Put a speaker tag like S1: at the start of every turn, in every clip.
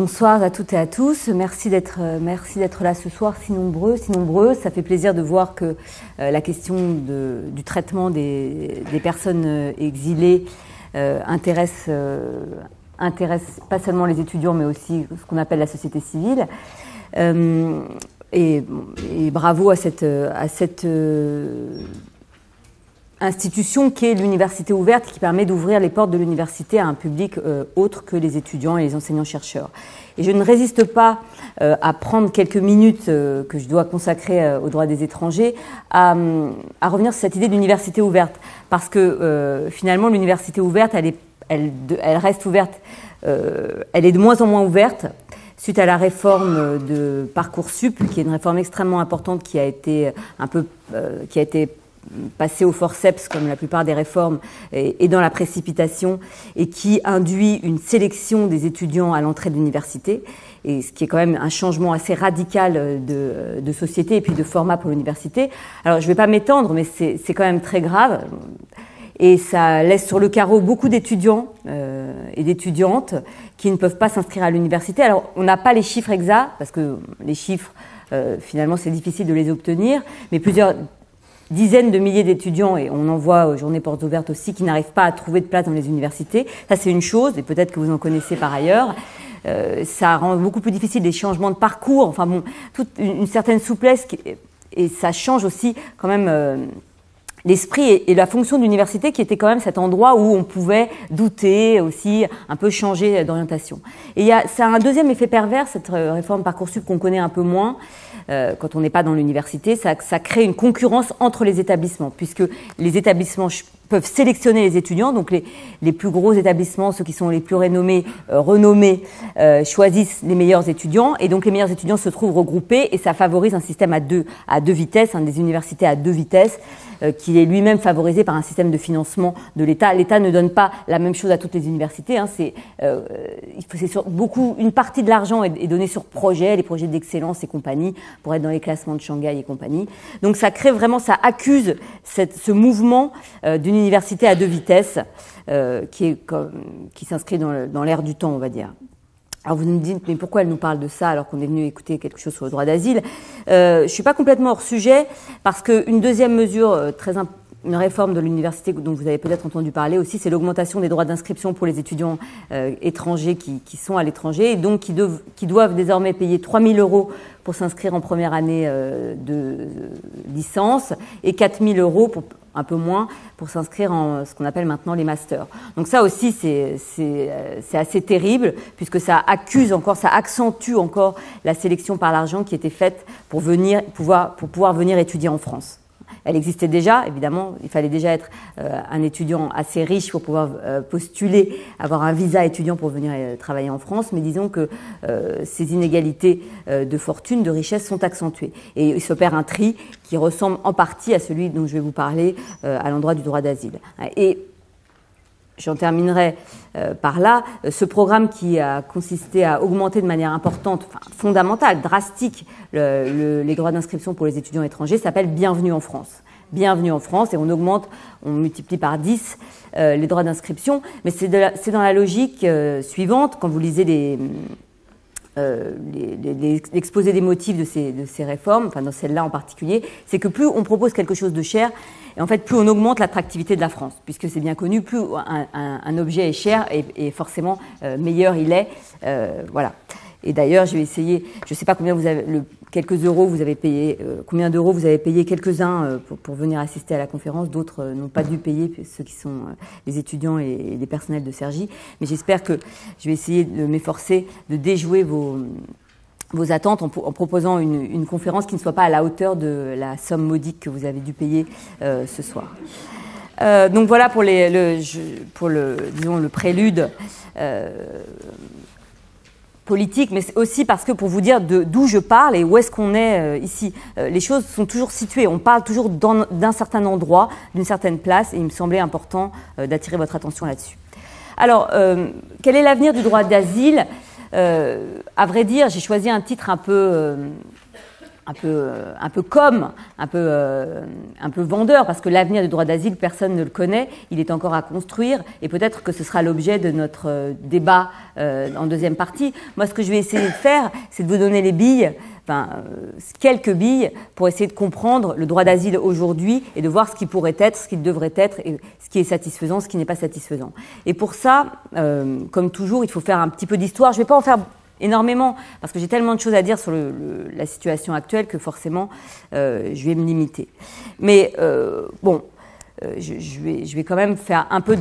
S1: bonsoir à toutes et à tous. Merci d'être euh, merci d'être là ce soir, si nombreux, si nombreux. Ça fait plaisir de voir que euh, la question du traitement des, personnes euh, exilées intéresse intéresse pas seulement les étudiants, mais aussi ce qu'on appelle la société civile. Et, et, bravo à cette à cette institution qui est l'université ouverte, qui permet d'ouvrir les portes de l'université à un public euh, autre que les étudiants et les enseignants-chercheurs. Et je ne résiste pas euh, à prendre quelques minutes euh, que je dois consacrer aux droits des étrangers à, à, revenir sur cette idée d'université ouverte, parce que finalement l'université ouverte, elle, est, elle, elle reste ouverte, elle est de moins en moins ouverte suite à la réforme de Parcoursup, qui est une réforme extrêmement importante qui a été un peu, qui a été passé au forceps comme la plupart des réformes et, dans la précipitation et qui induit une sélection des étudiants à l'entrée de l'université et ce qui est quand même un changement assez radical de, société et puis de format pour l'université. Alors je ne vais pas m'étendre mais c'est quand même très grave et ça laisse sur le carreau beaucoup d'étudiants euh, et d'étudiantes qui ne peuvent pas s'inscrire à l'université. Alors on n'a pas les chiffres exacts parce que les chiffres euh, finalement c'est difficile de les obtenir, mais plusieurs dizaines de milliers d'étudiants, et on en voit aux euh, journées portes ouvertes aussi, qui n'arrivent pas à trouver de place dans les universités. Ça, c'est une chose, et peut-être que vous en connaissez par ailleurs. Euh, ça rend beaucoup plus difficile les changements de parcours, enfin bon, toute une, certaine souplesse, et ça change aussi quand même euh, l'esprit et, la fonction de l'université qui était quand même cet endroit où on pouvait douter aussi, un peu changer d'orientation. Et il y a, ça a un deuxième effet pervers, cette réforme Parcoursup qu'on connaît un peu moins, euh, quand on n'est pas dans l'université, ça crée une concurrence entre les établissements, puisque les établissements peuvent sélectionner les étudiants. Donc les, les, plus gros établissements, ceux qui sont les plus renommés, euh, renommés euh, choisissent les meilleurs étudiants. Et donc les meilleurs étudiants se trouvent regroupés et ça favorise un système à deux, à deux vitesses, des universités à deux vitesses, euh, qui est lui-même favorisé par un système de financement de l'État. L'État ne donne pas la même chose à toutes les universités. Hein, c'est beaucoup une partie de l'argent est, donnée sur projet, les projets d'excellence et compagnie, pour être dans les classements de Shanghai et compagnie. Donc ça crée vraiment, ça accuse cette, ce mouvement d'une université à deux vitesses euh, qui, s'inscrit dans l'ère du temps, on va dire. Alors vous me dites, mais pourquoi elle nous parle de ça alors qu'on est venu écouter quelque chose sur le droit d'asile euh, Je ne suis pas complètement hors sujet parce qu'une deuxième mesure euh, très importante une réforme de l'université dont vous avez peut-être entendu parler aussi, c'est l'augmentation des droits d'inscription pour les étudiants euh, étrangers qui, sont à l'étranger et donc qui, doivent désormais payer 3 000 euros pour s'inscrire en première année euh, de euh, licence et 4 000 euros pour un peu moins pour s'inscrire en ce qu'on appelle maintenant les masters. Donc ça aussi, c'est assez terrible, puisque ça accuse encore, ça accentue encore la sélection par l'argent qui était faite pour, venir, pouvoir, pour pouvoir venir étudier en France. Elle existait déjà, évidemment, il fallait déjà être euh, un étudiant assez riche pour pouvoir euh, postuler, avoir un visa étudiant pour venir euh, travailler en France, mais disons que ces inégalités de fortune, de richesse sont accentuées. Et il s'opère un tri qui ressemble en partie à celui dont je vais vous parler à l'endroit du droit d'asile. J'en terminerai euh, par là. Euh, ce programme qui a consisté à augmenter de manière importante, fondamentale, drastique, les droits d'inscription pour les étudiants étrangers s'appelle Bienvenue en France. Bienvenue en France et on augmente, on multiplie par 10 euh, les droits d'inscription. Mais c'est dans la logique suivante, quand vous lisez les euh, des motifs de ces, réformes, enfin dans celle-là en particulier, c'est que plus on propose quelque chose de cher, et en fait plus on augmente l'attractivité de la France, puisque c'est bien connu, plus un, objet est cher et, forcément euh, meilleur il est. Euh, voilà. Et d'ailleurs, je vais essayer, je ne sais pas combien vous avez, quelques euros vous avez payé, euh, combien d'euros vous avez payé quelques-uns euh, pour, venir assister à la conférence. D'autres euh, n'ont pas dû payer, ceux qui sont les étudiants et, les personnels de Sergi. Mais j'espère que je vais essayer de m'efforcer de déjouer vos, vos attentes en, proposant une, conférence qui ne soit pas à la hauteur de la somme modique que vous avez dû payer ce soir. donc voilà pour, pour le, le prélude politique, mais aussi parce que pour vous dire d'où je parle et où est-ce qu'on est, euh, ici, euh, les choses sont toujours situées. On parle toujours d'un certain endroit, d'une certaine place, et il me semblait important euh, d'attirer votre attention là-dessus. Alors, quel est l'avenir du droit d'asile euh, À vrai dire, j'ai choisi un titre un peu un peu, euh, un peu comme, un peu, euh, un peu vendeur, parce que l'avenir du droit d'asile, personne ne le connaît, il est encore à construire, et peut-être que ce sera l'objet de notre euh, débat en deuxième partie. Moi, ce que je vais essayer de faire, c'est de vous donner les billes, enfin, quelques billes, pour essayer de comprendre le droit d'asile aujourd'hui et de voir ce qui pourrait être, ce qu'il devrait être, et ce qui est satisfaisant, ce qui n'est pas satisfaisant. Et pour ça, comme toujours, il faut faire un petit peu d'histoire. Je ne vais pas en faire énormément, parce que j'ai tellement de choses à dire sur la situation actuelle que forcément, euh, je vais me limiter. Mais euh, bon, euh, je, vais, je vais quand même faire un peu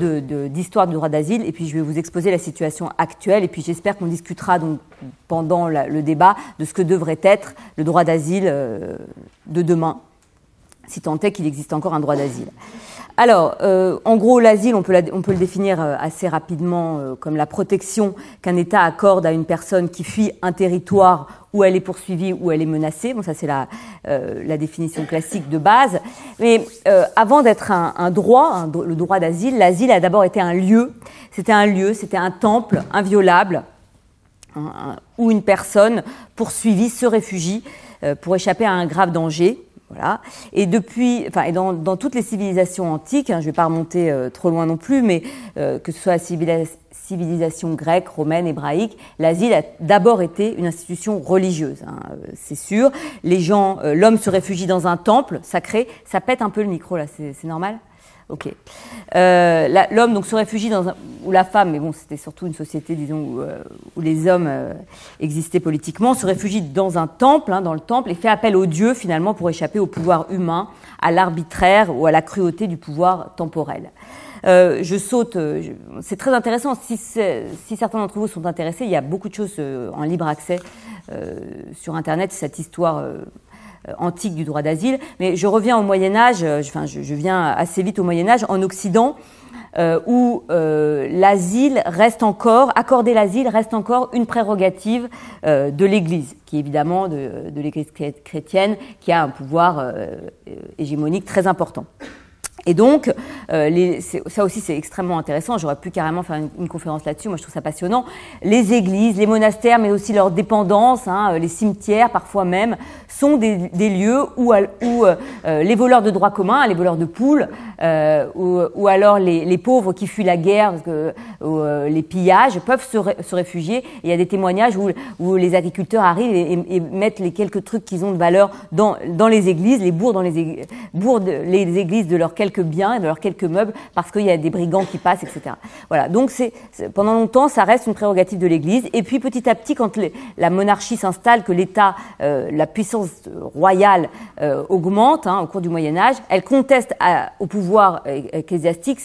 S1: d'histoire du droit d'asile, et puis je vais vous exposer la situation actuelle, et puis j'espère qu'on discutera donc pendant le débat de ce que devrait être le droit d'asile de demain, si tant est qu'il existe encore un droit d'asile. Alors, euh, en gros, l'asile, on, on, peut le définir euh, assez rapidement euh, comme la protection qu'un État accorde à une personne qui fuit un territoire où elle est poursuivie, où elle est menacée. Bon, ça, c'est la, la, définition classique de base. Mais avant d'être un, droit, le droit d'asile, l'asile a d'abord été un lieu. C'était un lieu, c'était un temple inviolable hein, hein, où une personne poursuivie se réfugie pour échapper à un grave danger. Voilà. Et depuis, enfin, et dans, dans, toutes les civilisations antiques, hein, je ne vais pas remonter euh, trop loin non plus, mais euh, que ce soit la civilisation grecque, romaine, hébraïque, l'asile a d'abord été une institution religieuse, hein, euh, c'est sûr. Les gens, l'homme se réfugie dans un temple sacré, ça pète un peu le micro là, c'est normal. Ok. Euh, l'homme donc se réfugie dans un, ou la femme, mais bon, c'était surtout une société, disons, où, euh, les hommes euh, existaient politiquement, se réfugie dans un temple, hein, dans le temple, et fait appel aux dieux finalement pour échapper au pouvoir humain, à l'arbitraire ou à la cruauté du pouvoir temporel. je saute, c'est très intéressant. Si, si, certains d'entre vous sont intéressés, il y a beaucoup de choses en libre accès sur Internet. Cette histoire euh, antique du droit d'asile. Mais je reviens au Moyen Âge, euh, enfin je, viens assez vite au Moyen Âge, en Occident. Euh, où l'asile reste encore, accorder l'asile reste encore une prérogative de l'Église, qui est évidemment de l'Église chrétienne, qui a un pouvoir hégémonique très important. Et donc, euh, les, ça aussi c'est extrêmement intéressant, j'aurais pu carrément faire une, conférence là-dessus, moi je trouve ça passionnant. Les églises, les monastères, mais aussi leurs dépendances, hein, euh, les cimetières parfois même, sont des, des lieux où, où euh, euh, les voleurs de droit commun, les voleurs de poules, euh, ou, alors les, les, pauvres qui fuient la guerre, parce que, les pillages, peuvent se, se réfugier. il y a des témoignages où, où les agriculteurs arrivent et, et, mettent les quelques trucs qu'ils ont de valeur dans, dans, les églises, les bourgs dans les églises, bourgs de, les églises de leurs quelques biens et de leurs quelques meubles parce qu'il y a des brigands qui passent, etc. Voilà. Donc c'est, pendant longtemps, ça reste une prérogative de l'Église. Et puis petit à petit, quand la monarchie s'installe, que l'État, euh, la puissance royale euh, augmente hein, au cours du Moyen Âge, elle conteste au pouvoir euh, ecclésiastique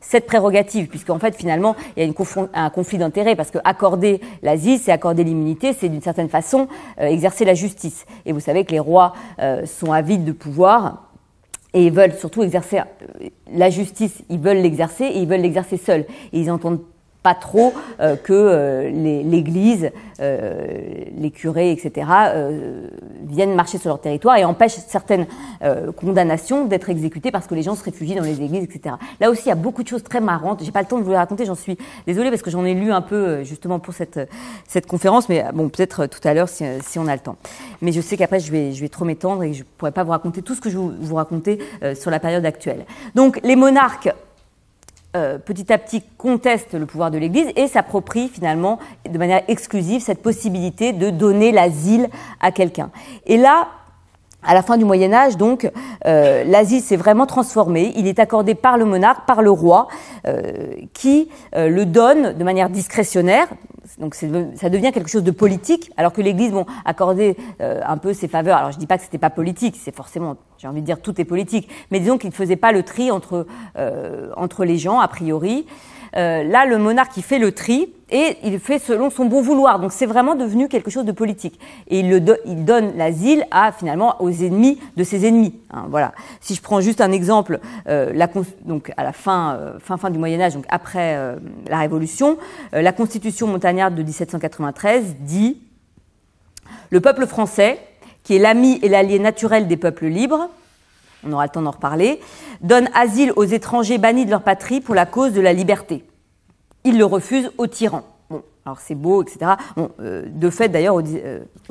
S1: cette prérogative, puisqu'en fait finalement il y a une un conflit d'intérêts parce que accorder l'asile, c'est accorder l'immunité, c'est d'une certaine façon exercer la justice. Et vous savez que les rois sont avides de pouvoir et ils veulent surtout exercer euh, la justice, ils veulent l'exercer et ils veulent l'exercer seuls. Et ils entendent pas trop euh, que euh, l'Église, euh, les curés, etc., viennent marcher sur leur territoire et empêchent certaines condamnations d'être exécutées parce que les gens se réfugient dans les églises, etc. Là aussi, il y a beaucoup de choses très marrantes. J'ai pas le temps de vous les raconter, j'en suis désolée parce que j'en ai lu un peu justement pour cette, cette conférence, mais bon, peut-être tout à l'heure si, on a le temps. Mais je sais qu'après, je vais, je vais trop m'étendre et je je pourrais pas vous raconter tout ce que je vous, vous racontais sur la période actuelle. Donc, les monarques euh, petit à petit conteste le pouvoir de l'Église et s'approprie finalement de manière exclusive cette possibilité de donner l'asile à quelqu'un. Et là, à la fin du Moyen Âge, donc, euh, s'est vraiment transformée. Il est accordé par le monarque, par le roi, euh, qui euh, le donne de manière discrétionnaire. Donc ça devient quelque chose de politique, alors que l'Église bon, accordait euh, un peu ses faveurs. Alors je dis pas que ce n'était pas politique, c'est forcément, j'ai envie de dire, tout est politique. Mais disons qu'il ne faisait pas le tri entre entre les gens a priori. Euh, là, le monarque, il fait le tri et il fait selon son bon vouloir. Donc c'est vraiment devenu quelque chose de politique. Et il, donne l'asile à finalement aux ennemis de ses ennemis. Hein, voilà. Si je prends juste un exemple, euh, donc à la fin, euh, fin, fin du Moyen Âge, donc après la Révolution, la Constitution montagnarde de 1793 dit le peuple français, qui est l'ami et l'allié naturel des peuples libres, on aura le temps d'en reparler, donne asile aux étrangers bannis de leur patrie pour la cause de la liberté. Il le refuse aux tyrans. Bon, alors c'est beau, etc. Euh, de fait, d'ailleurs, au, XIXe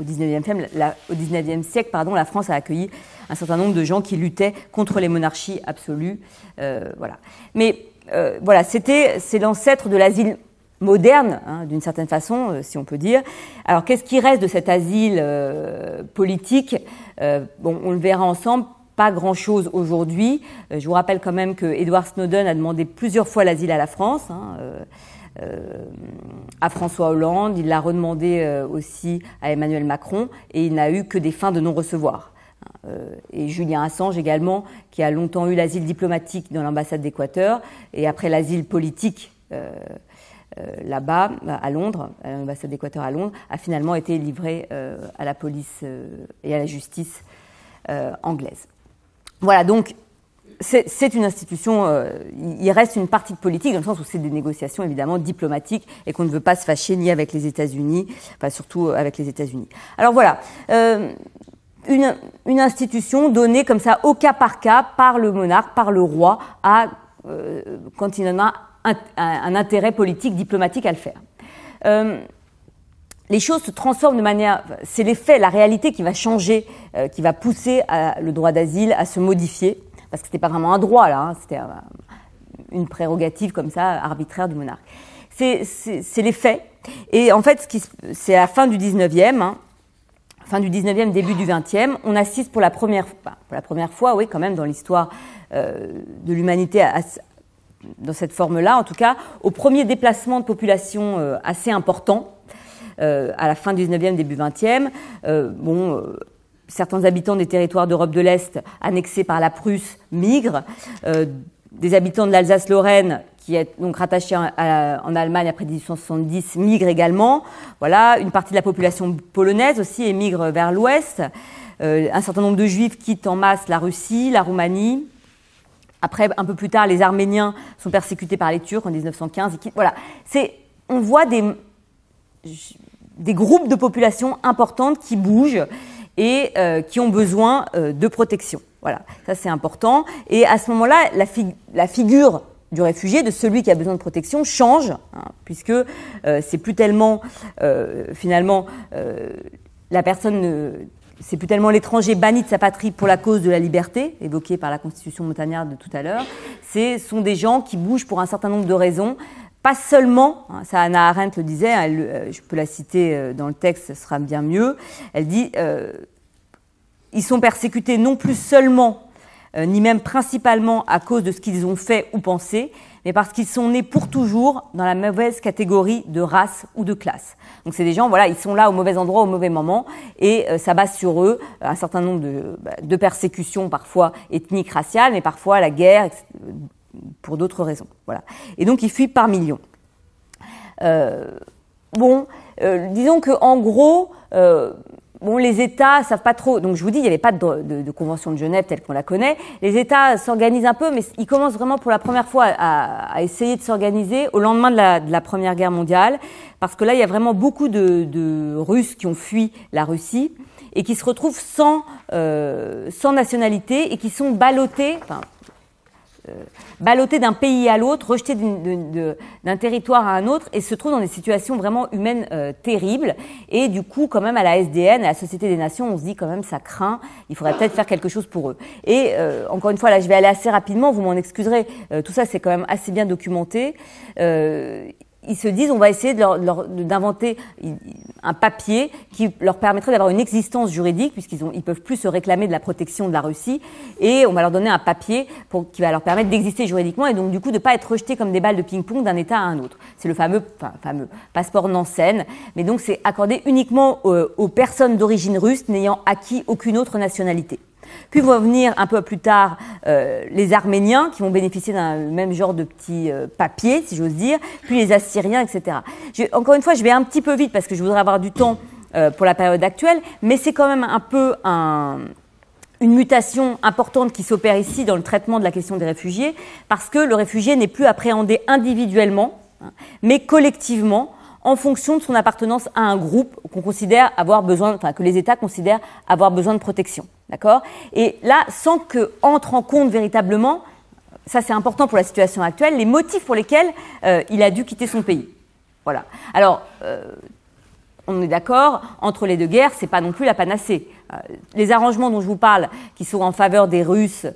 S1: euh, 19e siècle, pardon, la France a accueilli un certain nombre de gens qui luttaient contre les monarchies absolues. Euh, voilà. Mais voilà, c'était, c'est l'ancêtre de l'asile moderne, hein, d'une certaine façon, si on peut dire. Alors, qu'est-ce qui reste de cet asile politique bon, On le verra ensemble pas grand-chose aujourd'hui. Euh, je vous rappelle quand même que Edward Snowden a demandé plusieurs fois l'asile à la France, hein, euh, euh, à François Hollande, il l'a redemandé aussi à Emmanuel Macron, et il n'a eu que des fins de non-recevoir. Et Julien Assange également, qui a longtemps eu l'asile diplomatique dans l'ambassade d'Équateur, et après l'asile politique là-bas, à Londres, à l'ambassade d'Équateur à Londres, a finalement été livré à la police et à la justice anglaise. Voilà, donc c'est une institution, euh, il reste une partie politique, dans le sens où c'est des négociations évidemment diplomatiques et qu'on ne veut pas se fâcher ni avec les États-Unis, enfin surtout euh, avec les États-Unis. Alors voilà, euh, une, institution donnée comme ça au cas par cas par le monarque, par le roi, quand il en a un intérêt politique, diplomatique à le faire les choses se transforment de manière, c'est les faits, la réalité qui va changer, euh, qui va pousser le droit d'asile à se modifier, parce que ce n'était pas vraiment un droit là, hein, c'était euh, une prérogative comme ça arbitraire du monarque. C'est les faits. Et en fait, c'est à la fin du 19e, hein, fin du 19e, début du 20e, on assiste pour la première, bah, pour la première fois, oui, quand même, dans l'histoire euh, de l'humanité, dans cette forme-là, en tout cas, au premier déplacement de population assez important euh, à la fin du 19e, début 20e. Euh, bon euh, certains habitants des territoires d'Europe de l'Est annexés par la Prusse migrent. des habitants de l'Alsace-Lorraine, qui est donc rattachée en, Allemagne après 1870, migrent également. Voilà, une partie de la population polonaise aussi émigre vers l'Ouest. un certain nombre de Juifs quittent en masse la Russie, la Roumanie. Après, un peu plus tard, les Arméniens sont persécutés par les Turcs en 1915. et Voilà, c'est on voit des des groupes de populations importantes qui bougent et euh, qui ont besoin euh, de protection. Voilà, ça c'est important. Et à ce moment-là, la, figure du réfugié, de celui qui a besoin de protection, change, hein, puisque euh, c'est plus tellement, finalement, la personne, c'est plus tellement l'étranger banni de sa patrie pour la cause de la liberté, évoquée par la Constitution montagnarde de tout à l'heure, ce sont des gens qui bougent pour un certain nombre de raisons, pas seulement, hein, ça Anna Arendt le disait, hein, euh, je peux la citer euh, dans le texte, ce sera bien mieux, elle dit, euh, ils sont persécutés non plus seulement, ni même principalement à cause de ce qu'ils ont fait ou pensé, mais parce qu'ils sont nés pour toujours dans la mauvaise catégorie de race ou de classe. Donc c'est des gens, voilà, ils sont là au mauvais endroit, au mauvais moment, et ça base sur eux un certain nombre de, bah, de persécutions, parfois ethniques, raciales, mais parfois la guerre, pour d'autres raisons. Voilà. Et donc, il fuit par millions. Euh, bon, euh, disons que en gros, euh, bon, les États savent pas trop. Donc, je vous dis, il n'y avait pas de, convention de Genève telle qu'on la connaît. Les États s'organisent un peu, mais ils commencent vraiment pour la première fois à, essayer de s'organiser au lendemain de la, Première Guerre mondiale, parce que là, il y a vraiment beaucoup de, Russes qui ont fui la Russie et qui se retrouvent sans, nationalité et qui sont ballottés. Euh, balloté d'un pays à l'autre, rejeté d'un territoire à un autre et se trouve dans des situations vraiment humaines euh, terribles. Et du coup, quand même, à la SDN, à la Société des Nations, on se dit quand même, ça craint, il faudrait peut-être faire quelque chose pour eux. Et euh, encore une fois, là, je vais aller assez rapidement, vous m'en excuserez, tout ça, c'est quand même assez bien documenté ils se disent on va essayer d'inventer un papier qui leur permettrait d'avoir une existence juridique puisqu'ils ils peuvent plus se réclamer de la protection de la Russie et on va leur donner un papier pour, qui va leur permettre d'exister juridiquement et donc du coup de ne pas être rejetés comme des balles de ping-pong d'un État à un autre. C'est le fameux, fameux passeport Nansen, mais donc c'est accordé uniquement euh, aux personnes d'origine russe n'ayant acquis aucune autre nationalité. Puis vont venir un peu plus tard euh, les Arméniens qui vont bénéficier d'un même genre de petit euh, papier, si j'ose dire, puis les Assyriens, etc. encore une fois, je vais un petit peu vite parce que je voudrais avoir du temps euh, pour la période actuelle, mais c'est quand même un peu une mutation importante qui s'opère ici dans le traitement de la question des réfugiés, parce que le réfugié n'est plus appréhendé individuellement, hein, mais collectivement en fonction de son appartenance à un groupe qu'on considère avoir besoin, enfin, que les États considèrent avoir besoin de protection. D'accord Et là, sans que entre en compte véritablement, ça c'est important pour la situation actuelle, les motifs pour lesquels euh, il a dû quitter son pays. Voilà. Alors, euh, on est d'accord, entre les deux guerres, c'est pas non plus la panacée. Euh, les arrangements dont je vous parle, qui sont en faveur des Russes,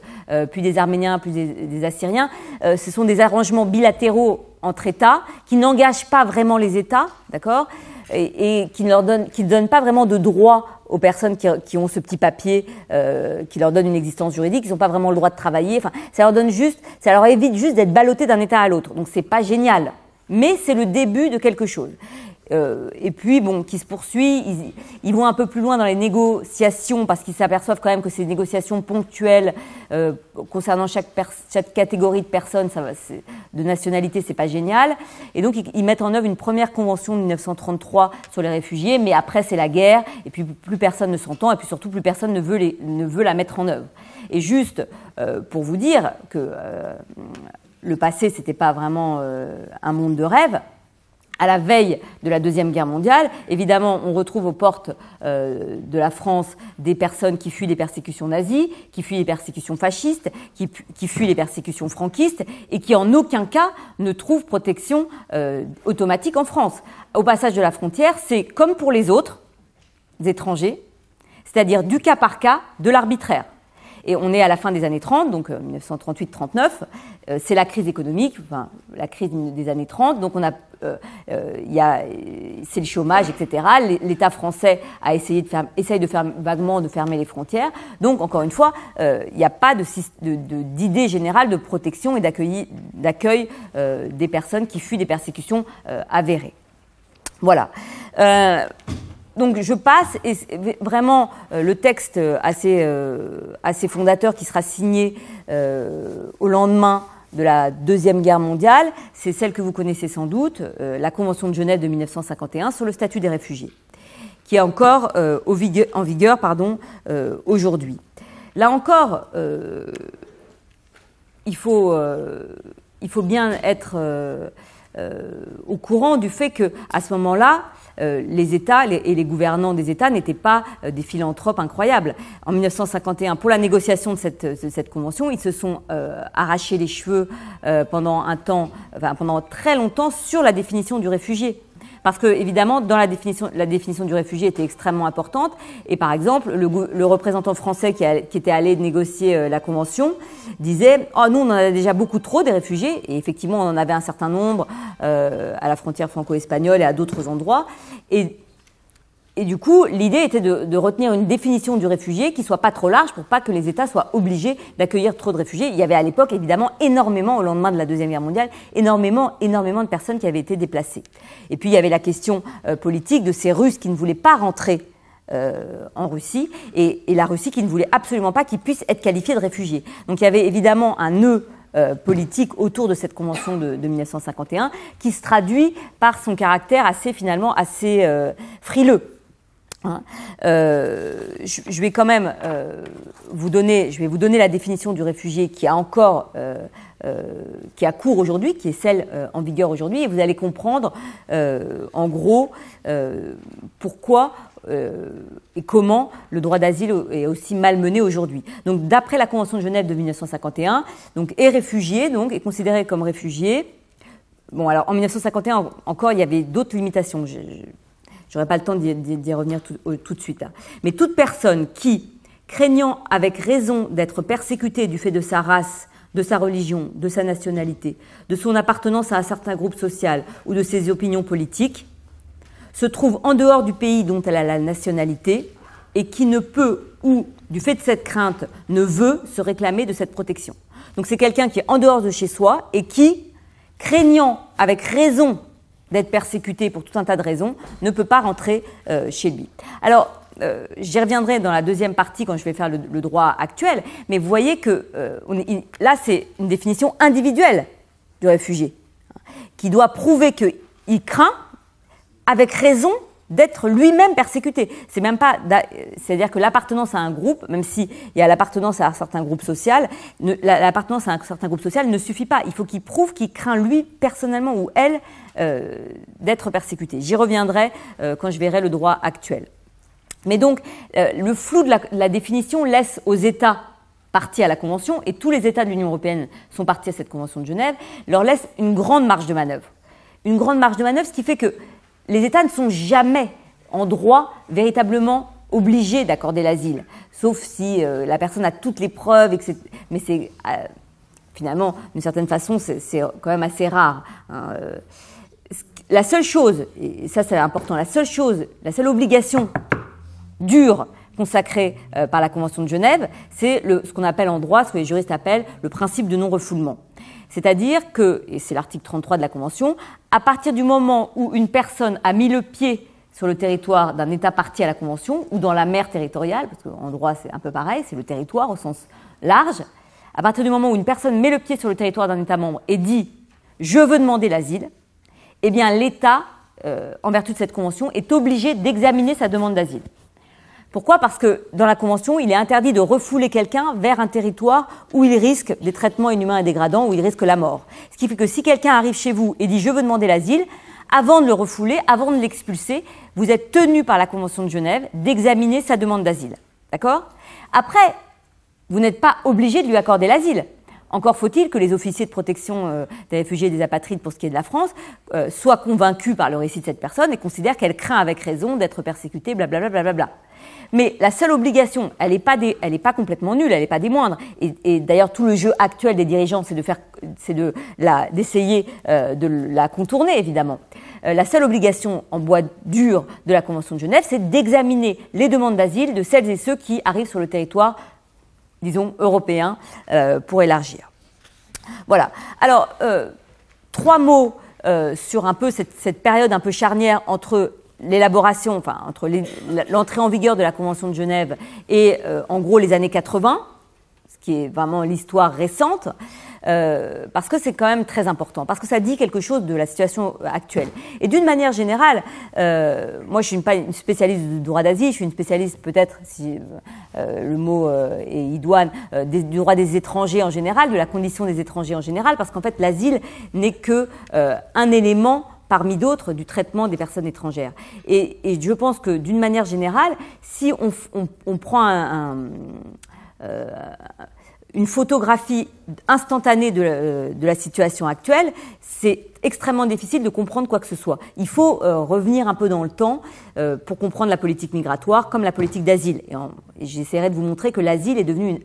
S1: puis des Arméniens, puis des, des Assyriens, ce sont des arrangements bilatéraux entre États qui n'engagent pas vraiment les États, d'accord et, qui ne leur donne, qui donne pas vraiment de droit aux personnes qui, ont ce petit papier euh, qui leur donne une existence juridique, ils n'ont pas vraiment le droit de travailler. Enfin, ça leur donne juste, ça leur évite juste d'être ballottés d'un état à l'autre. Donc c'est pas génial, mais c'est le début de quelque chose. Euh, et puis, bon, qui se poursuit. Ils, vont un peu plus loin dans les négociations parce qu'ils s'aperçoivent quand même que ces négociations ponctuelles euh, concernant chaque, catégorie de personnes, de nationalité, c'est pas génial. Et donc, ils, mettent en œuvre une première convention de 1933 sur les réfugiés, mais après, c'est la guerre, et puis plus personne ne s'entend, et puis surtout, plus personne ne veut, la mettre en œuvre. Et juste euh, pour vous dire que le passé, c'était pas vraiment un monde de rêve à la veille de la Deuxième Guerre mondiale. Évidemment, on retrouve aux portes euh, de la France des personnes qui fuient les persécutions nazies, qui fuient les persécutions fascistes, qui, fuient les persécutions franquistes et qui en aucun cas ne trouvent protection euh, automatique en France. Au passage de la frontière, c'est comme pour les autres étrangers, c'est-à-dire du cas par cas, de l'arbitraire. Et on est à la fin des années 30, donc 1938-39. Euh, euh, c'est la crise économique, enfin, la crise des années 30. Donc on a, il euh, a, c'est le chômage, etc. L'État français a essayé de essaye de faire vaguement de fermer les frontières. Donc encore une fois, il n'y a pas d'idée de, générale de protection et d'accueil des personnes qui fuient des persécutions avérées. Voilà donc je passe et vraiment euh, le texte euh, assez, euh, assez fondateur qui sera signé au lendemain de la Deuxième Guerre mondiale, c'est celle que vous connaissez sans doute, la Convention de Genève de 1951 sur le statut des réfugiés, qui est encore en vigueur pardon, aujourd'hui. Là encore, il, faut, il faut bien être au courant du fait à ce moment-là, euh, les États et les gouvernants des États n'étaient pas euh, des philanthropes incroyables. En 1951, pour la négociation de cette, de cette convention, ils se sont euh, arrachés les cheveux pendant un temps, pendant très longtemps sur la définition du réfugié. Parce que, évidemment, dans la définition, la définition du réfugié était extrêmement importante. Et par exemple, le, le représentant français qui, était allé négocier euh, la convention disait Oh, nous, on en a déjà beaucoup trop des réfugiés. Et effectivement, on en avait un certain nombre euh, à la frontière franco-espagnole et à d'autres endroits. Et et du coup, l'idée était de, retenir une définition du réfugié qui soit pas trop large pour pas que les États soient obligés d'accueillir trop de réfugiés. Il y avait à l'époque évidemment énormément, au lendemain de la Deuxième Guerre mondiale, énormément, énormément de personnes qui avaient été déplacées. Et puis il y avait la question euh, politique de ces Russes qui ne voulaient pas rentrer euh, en Russie et, la Russie qui ne voulait absolument pas qu'ils puissent être qualifiés de réfugiés. Donc il y avait évidemment un nœud euh, politique autour de cette convention de, de, 1951 qui se traduit par son caractère assez finalement assez frileux Hein. Euh, je, vais quand même euh, vous donner, je vais vous donner la définition du réfugié qui a encore, euh, qui a cours aujourd'hui, qui est celle en vigueur aujourd'hui, et vous allez comprendre, en gros, pourquoi et comment le droit d'asile est aussi malmené aujourd'hui. Donc, d'après la Convention de Genève de 1951, donc est réfugié, donc est considéré comme réfugié. Bon, alors en 1951 encore, il y avait d'autres limitations. je, je pas le temps d'y revenir tout, de suite. Hein. Mais toute personne qui, craignant avec raison d'être persécutée du fait de sa race, de sa religion, de sa nationalité, de son appartenance à un certain groupe social ou de ses opinions politiques, se trouve en dehors du pays dont elle a la nationalité et qui ne peut ou, du fait de cette crainte, ne veut se réclamer de cette protection. Donc c'est quelqu'un qui est en dehors de chez soi et qui, craignant avec raison d'être persécuté pour tout un tas de raisons, ne peut pas rentrer euh, chez lui. Alors, euh, j'y reviendrai dans la deuxième partie quand je vais faire le, droit actuel, mais vous voyez que euh, là, c'est une définition individuelle du réfugié, hein, qui doit prouver qu'il craint, avec raison, d'être lui-même persécuté. C'est même pas, c'est-à-dire que l'appartenance à un groupe, même si il y a l'appartenance à un certain groupe social, l'appartenance à un certain groupe social ne suffit pas. Il faut qu'il prouve qu'il craint lui personnellement ou elle euh, d'être persécuté. J'y reviendrai euh, quand je verrai le droit actuel. Mais donc, euh, le flou de la, définition laisse aux États partis à la Convention, et tous les États de l'Union européenne sont partis à cette Convention de Genève, leur laisse une grande marge de manœuvre. Une grande marge de manœuvre, ce qui fait que les États ne sont jamais en droit véritablement obligés d'accorder l'asile, sauf si euh, la personne a toutes les preuves, etc. Mais c'est euh, finalement, d'une certaine façon, c'est quand même assez rare. Hein, euh. La seule chose, et ça c'est important, la seule chose, la seule obligation dure consacrée par la Convention de Genève, c'est ce qu'on appelle en droit, ce que les juristes appellent le principe de non-refoulement. C'est-à-dire que, et c'est l'article 33 de la Convention, à partir du moment où une personne a mis le pied sur le territoire d'un État parti à la Convention ou dans la mer territoriale, parce qu'en droit c'est un peu pareil, c'est le territoire au sens large, à partir du moment où une personne met le pied sur le territoire d'un État membre et dit je veux demander l'asile, eh bien l'État, euh, en vertu de cette Convention, est obligé d'examiner sa demande d'asile. Pourquoi Parce que dans la Convention, il est interdit de refouler quelqu'un vers un territoire où il risque des traitements inhumains et dégradants, où il risque la mort. Ce qui fait que si quelqu'un arrive chez vous et dit je veux demander l'asile, avant de le refouler, avant de l'expulser, vous êtes tenu par la Convention de Genève d'examiner sa demande d'asile. D'accord Après, vous n'êtes pas obligé de lui accorder l'asile. Encore faut-il que les officiers de protection euh, des réfugiés et des apatrides, pour ce qui est de la France, euh, soient convaincus par le récit de cette personne et considèrent qu'elle craint avec raison d'être persécutée, blablabla. Mais la seule obligation, elle n'est pas, pas complètement nulle, elle n'est pas des moindres. Et, d'ailleurs, tout le jeu actuel des dirigeants, c'est de faire, c'est de la, d'essayer euh, de la contourner, évidemment. Euh, la seule obligation en bois dur de la Convention de Genève, c'est d'examiner les demandes d'asile de celles et ceux qui arrivent sur le territoire, disons, européen, euh, pour élargir. Voilà. Alors, trois mots. sur un peu cette, période un peu charnière entre l'élaboration, enfin, entre l'entrée en vigueur de la Convention de Genève et, euh, en gros, les années 80, ce qui est vraiment l'histoire récente, euh, parce que c'est quand même très important, parce que ça dit quelque chose de la situation actuelle. Et d'une manière générale, euh, moi je ne suis pas une spécialiste du droit d'asile, je suis une spécialiste peut-être, si le mot est idoine, du droit des étrangers en général, de la condition des étrangers en général, parce qu'en fait l'asile n'est que un élément parmi d'autres, du traitement des personnes étrangères. Et, je pense que d'une manière générale, si on, prend euh, une photographie instantanée euh, de la, situation actuelle, c'est extrêmement difficile de comprendre quoi que ce soit. Il faut euh, revenir un peu dans le temps pour comprendre la politique migratoire comme la politique d'asile. Et, j'essaierai de vous montrer que l'asile est devenu,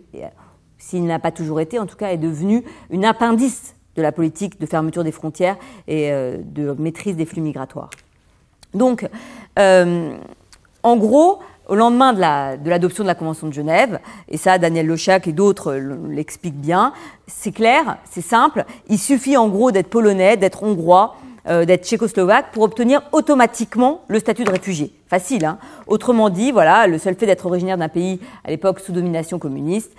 S1: s'il n'a pas toujours été, en tout cas est devenu une appendice de la politique de fermeture des frontières et euh, de maîtrise des flux migratoires. Donc, euh, en gros, au lendemain de, l'adoption de, la Convention de Genève, et ça Daniel Lochak et d'autres l'expliquent bien, c'est clair, c'est simple, il suffit en gros d'être polonais, d'être hongrois, euh, d'être tchécoslovaque pour obtenir automatiquement le statut de réfugié. Facile, hein Autrement dit, voilà, le seul fait d'être originaire d'un pays à l'époque sous domination communiste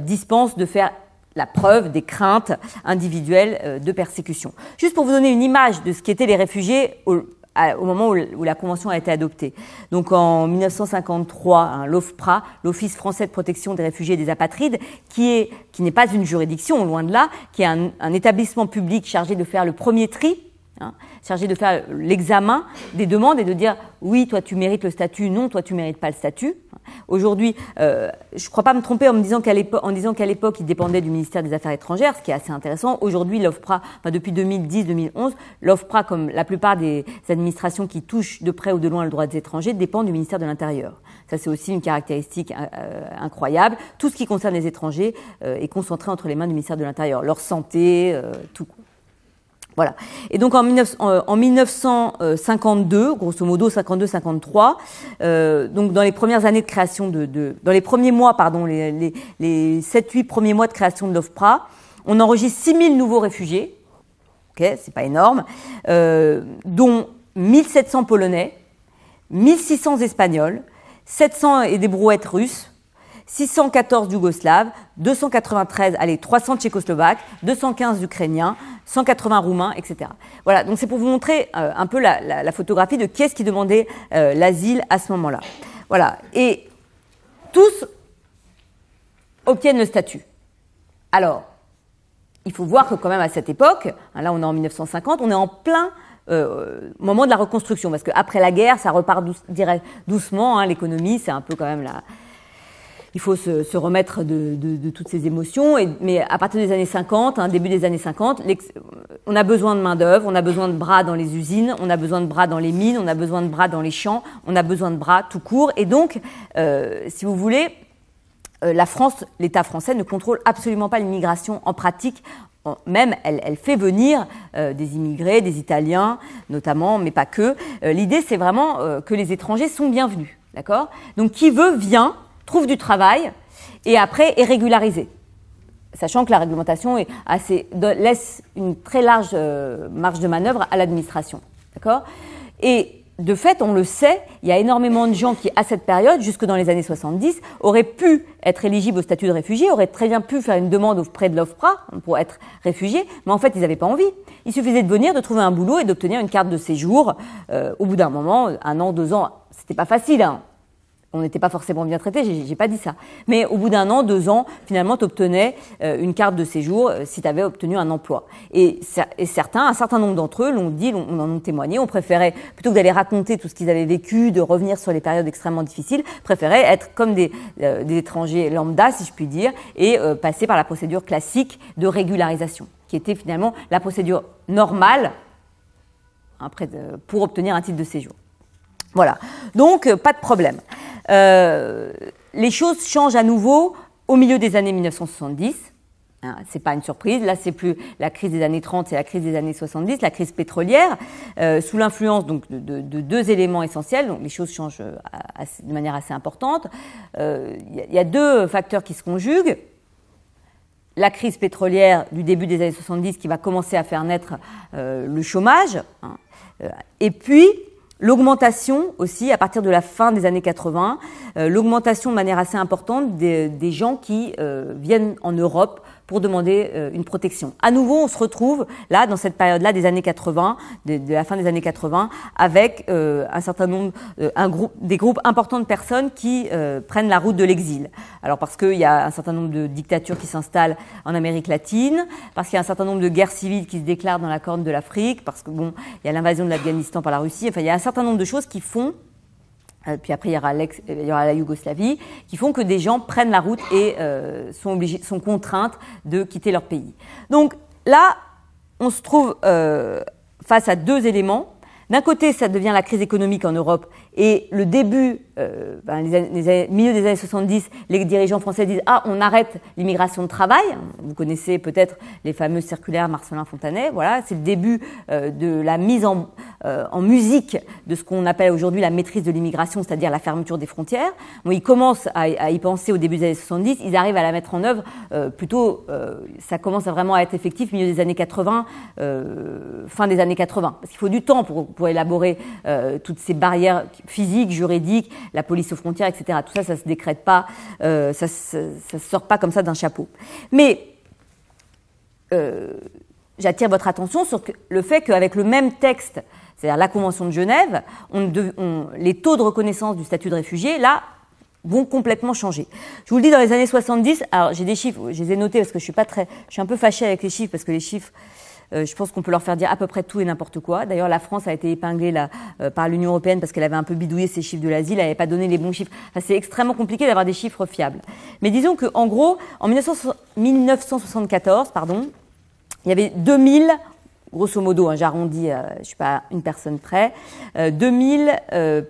S1: dispense de faire la preuve des craintes individuelles euh, de persécution. Juste pour vous donner une image de ce qu'étaient les réfugiés au, moment où, la Convention a été adoptée. Donc en 1953, hein, l'OFPRA, l'Office français de protection des réfugiés et des apatrides, qui est qui n'est pas une juridiction, loin de là, qui est un établissement public chargé de faire le premier tri Hein, chargé de faire l'examen des demandes et de dire oui, toi tu mérites le statut, non, toi tu mérites pas le statut. Aujourd'hui, euh, je ne crois pas me tromper en me disant qu'à l'époque, en disant qu'à l'époque, il dépendait du ministère des Affaires étrangères, ce qui est assez intéressant. Aujourd'hui, l'OFPRA, depuis 2010-2011, l'OFPRA, comme la plupart des administrations qui touchent de près ou de loin le droit des étrangers, dépend du ministère de l'Intérieur. Ça, c'est aussi une caractéristique euh, euh, incroyable. Tout ce qui concerne les étrangers est concentré entre les mains du ministère de l'Intérieur, leur santé, tout. Voilà. Et donc en, 1952, euh, grosso modo 52-53, euh, donc dans les premières années de création de, dans les premiers mois, pardon, les, 7-8 premiers mois de création de l'OFPRA, on enregistre 6 000 nouveaux réfugiés. Ok, c'est pas énorme, euh, dont dont 700 polonais, 1 1600 espagnols, 700 et des brouettes russes, 614 yougoslaves, 293, allez, 300 tchécoslovaques, 215 ukrainiens, 180 roumains, etc. Voilà, donc c'est pour vous montrer euh, un peu la, la, la, photographie de qui est-ce qui demandait euh, l'asile à ce moment-là. Voilà, et tous obtiennent le statut. Alors, il faut voir que quand même à cette époque, hein, là on est en 1950, on est en plein euh, moment de la reconstruction, parce qu'après la guerre, ça repart doucement, hein, l'économie, c'est un peu quand même la il faut se, remettre de, toutes ces émotions. mais à partir des années 50, hein, début des années 50, on a besoin de main-d'œuvre, on a besoin de bras dans les usines, on a besoin de bras dans les mines, on a besoin de bras dans les champs, on a besoin de bras tout court. Et donc, euh, si vous voulez, euh, la France, l'État français ne contrôle absolument pas l'immigration en pratique. même, elle, fait venir euh, des immigrés, des Italiens notamment, mais pas que. L'idée, c'est vraiment que les étrangers sont bienvenus. D'accord Donc, qui veut, vient trouve du travail et après est régularisé. Sachant que la réglementation est assez, laisse une très large euh, marge de manœuvre à l'administration. D'accord Et de fait, on le sait, il y a énormément de gens qui, à cette période, jusque dans les années 70, auraient pu être éligibles au statut de réfugié, auraient très bien pu faire une demande auprès de l'OFPRA pour être réfugiés, mais en fait, ils n'avaient pas envie. Il suffisait de venir, de trouver un boulot et d'obtenir une carte de séjour. Euh, au bout d'un moment, un an, deux ans, c'était pas facile. Hein on n'était pas forcément bien traité, j'ai pas dit ça. Mais au bout d'un an, deux ans, finalement, tu obtenais euh, une carte de séjour euh, si tu avais obtenu un emploi. Et, certains, un certain nombre d'entre eux l'ont dit, on en ont témoigné, on préférait, plutôt que d'aller raconter tout ce qu'ils avaient vécu, de revenir sur les périodes extrêmement difficiles, préféraient être comme des, euh, étrangers lambda, si je puis dire, et passer par la procédure classique de régularisation, qui était finalement la procédure normale après, hein, pour obtenir un titre de séjour. Voilà. Donc, euh, pas de problème. Euh, les choses changent à nouveau au milieu des années 1970. Ce hein, c'est pas une surprise. Là, c'est plus la crise des années 30, c'est la crise des années 70, la crise pétrolière, euh, sous l'influence donc de, deux éléments essentiels. Donc les choses changent de manière assez importante. Il y, a deux facteurs qui se conjuguent. La crise pétrolière du début des années 70 qui va commencer à faire naître le chômage, hein. et puis L'augmentation aussi, à partir de la fin des années 80, euh, l'augmentation de manière assez importante des, gens qui euh, viennent en Europe pour demander euh, une protection. À nouveau, on se retrouve là dans cette période-là des années 80, de, la fin des années 80, avec euh, un certain nombre, euh, un groupe, des groupes importants de personnes qui prennent la route de l'exil. Alors parce qu'il y a un certain nombre de dictatures qui s'installent en Amérique latine, parce qu'il y a un certain nombre de guerres civiles qui se déclarent dans la Corne de l'Afrique, parce que bon, il y a l'invasion de l'Afghanistan par la Russie. Enfin, il y a un certain nombre de choses qui font euh, puis après, il y, aura il la Yougoslavie, qui font que des gens prennent la route et euh, sont, obligés, sont contraintes de quitter leur pays. Donc là, on se trouve euh, face à deux éléments. D'un côté, ça devient la crise économique en Europe et le début, euh, ben les, années, milieu des années 70, les dirigeants français disent Ah, on arrête l'immigration de travail. Vous connaissez peut-être les fameux circulaires Marcelin Fontanet. Voilà, c'est le début euh, de la mise en, euh, en musique de ce qu'on appelle aujourd'hui la maîtrise de l'immigration, c'est-à-dire la fermeture des frontières. Bon, ils commencent à, y penser au début des années 70. Ils arrivent à la mettre en œuvre euh, plutôt. ça commence vraiment à être effectif milieu des années 80, fin des années 80, parce qu'il faut du temps pour, pour élaborer toutes ces barrières physique, juridique, la police aux frontières, etc. Tout ça, ça se décrète pas, euh, ça, ne sort pas comme ça d'un chapeau. Mais euh, j'attire votre attention sur le fait qu'avec le même texte, c'est-à-dire la Convention de Genève, les taux de reconnaissance du statut de réfugié, là, vont complètement changer. Je vous le dis, dans les années 70, alors j'ai des chiffres, je les ai notés parce que je suis pas très, je suis un peu fâchée avec les chiffres parce que les chiffres, euh, je pense qu'on peut leur faire dire à peu près tout et n'importe quoi. D'ailleurs, la France a été épinglée euh, par l'Union européenne parce qu'elle avait un peu bidouillé ses chiffres de l'asile, elle n'avait pas donné les bons chiffres. c'est extrêmement compliqué d'avoir des chiffres fiables. Mais disons que, en gros, en 1974, pardon, il y avait 2000 grosso modo, hein, j'arrondis, euh, je suis pas une personne près, euh, 2000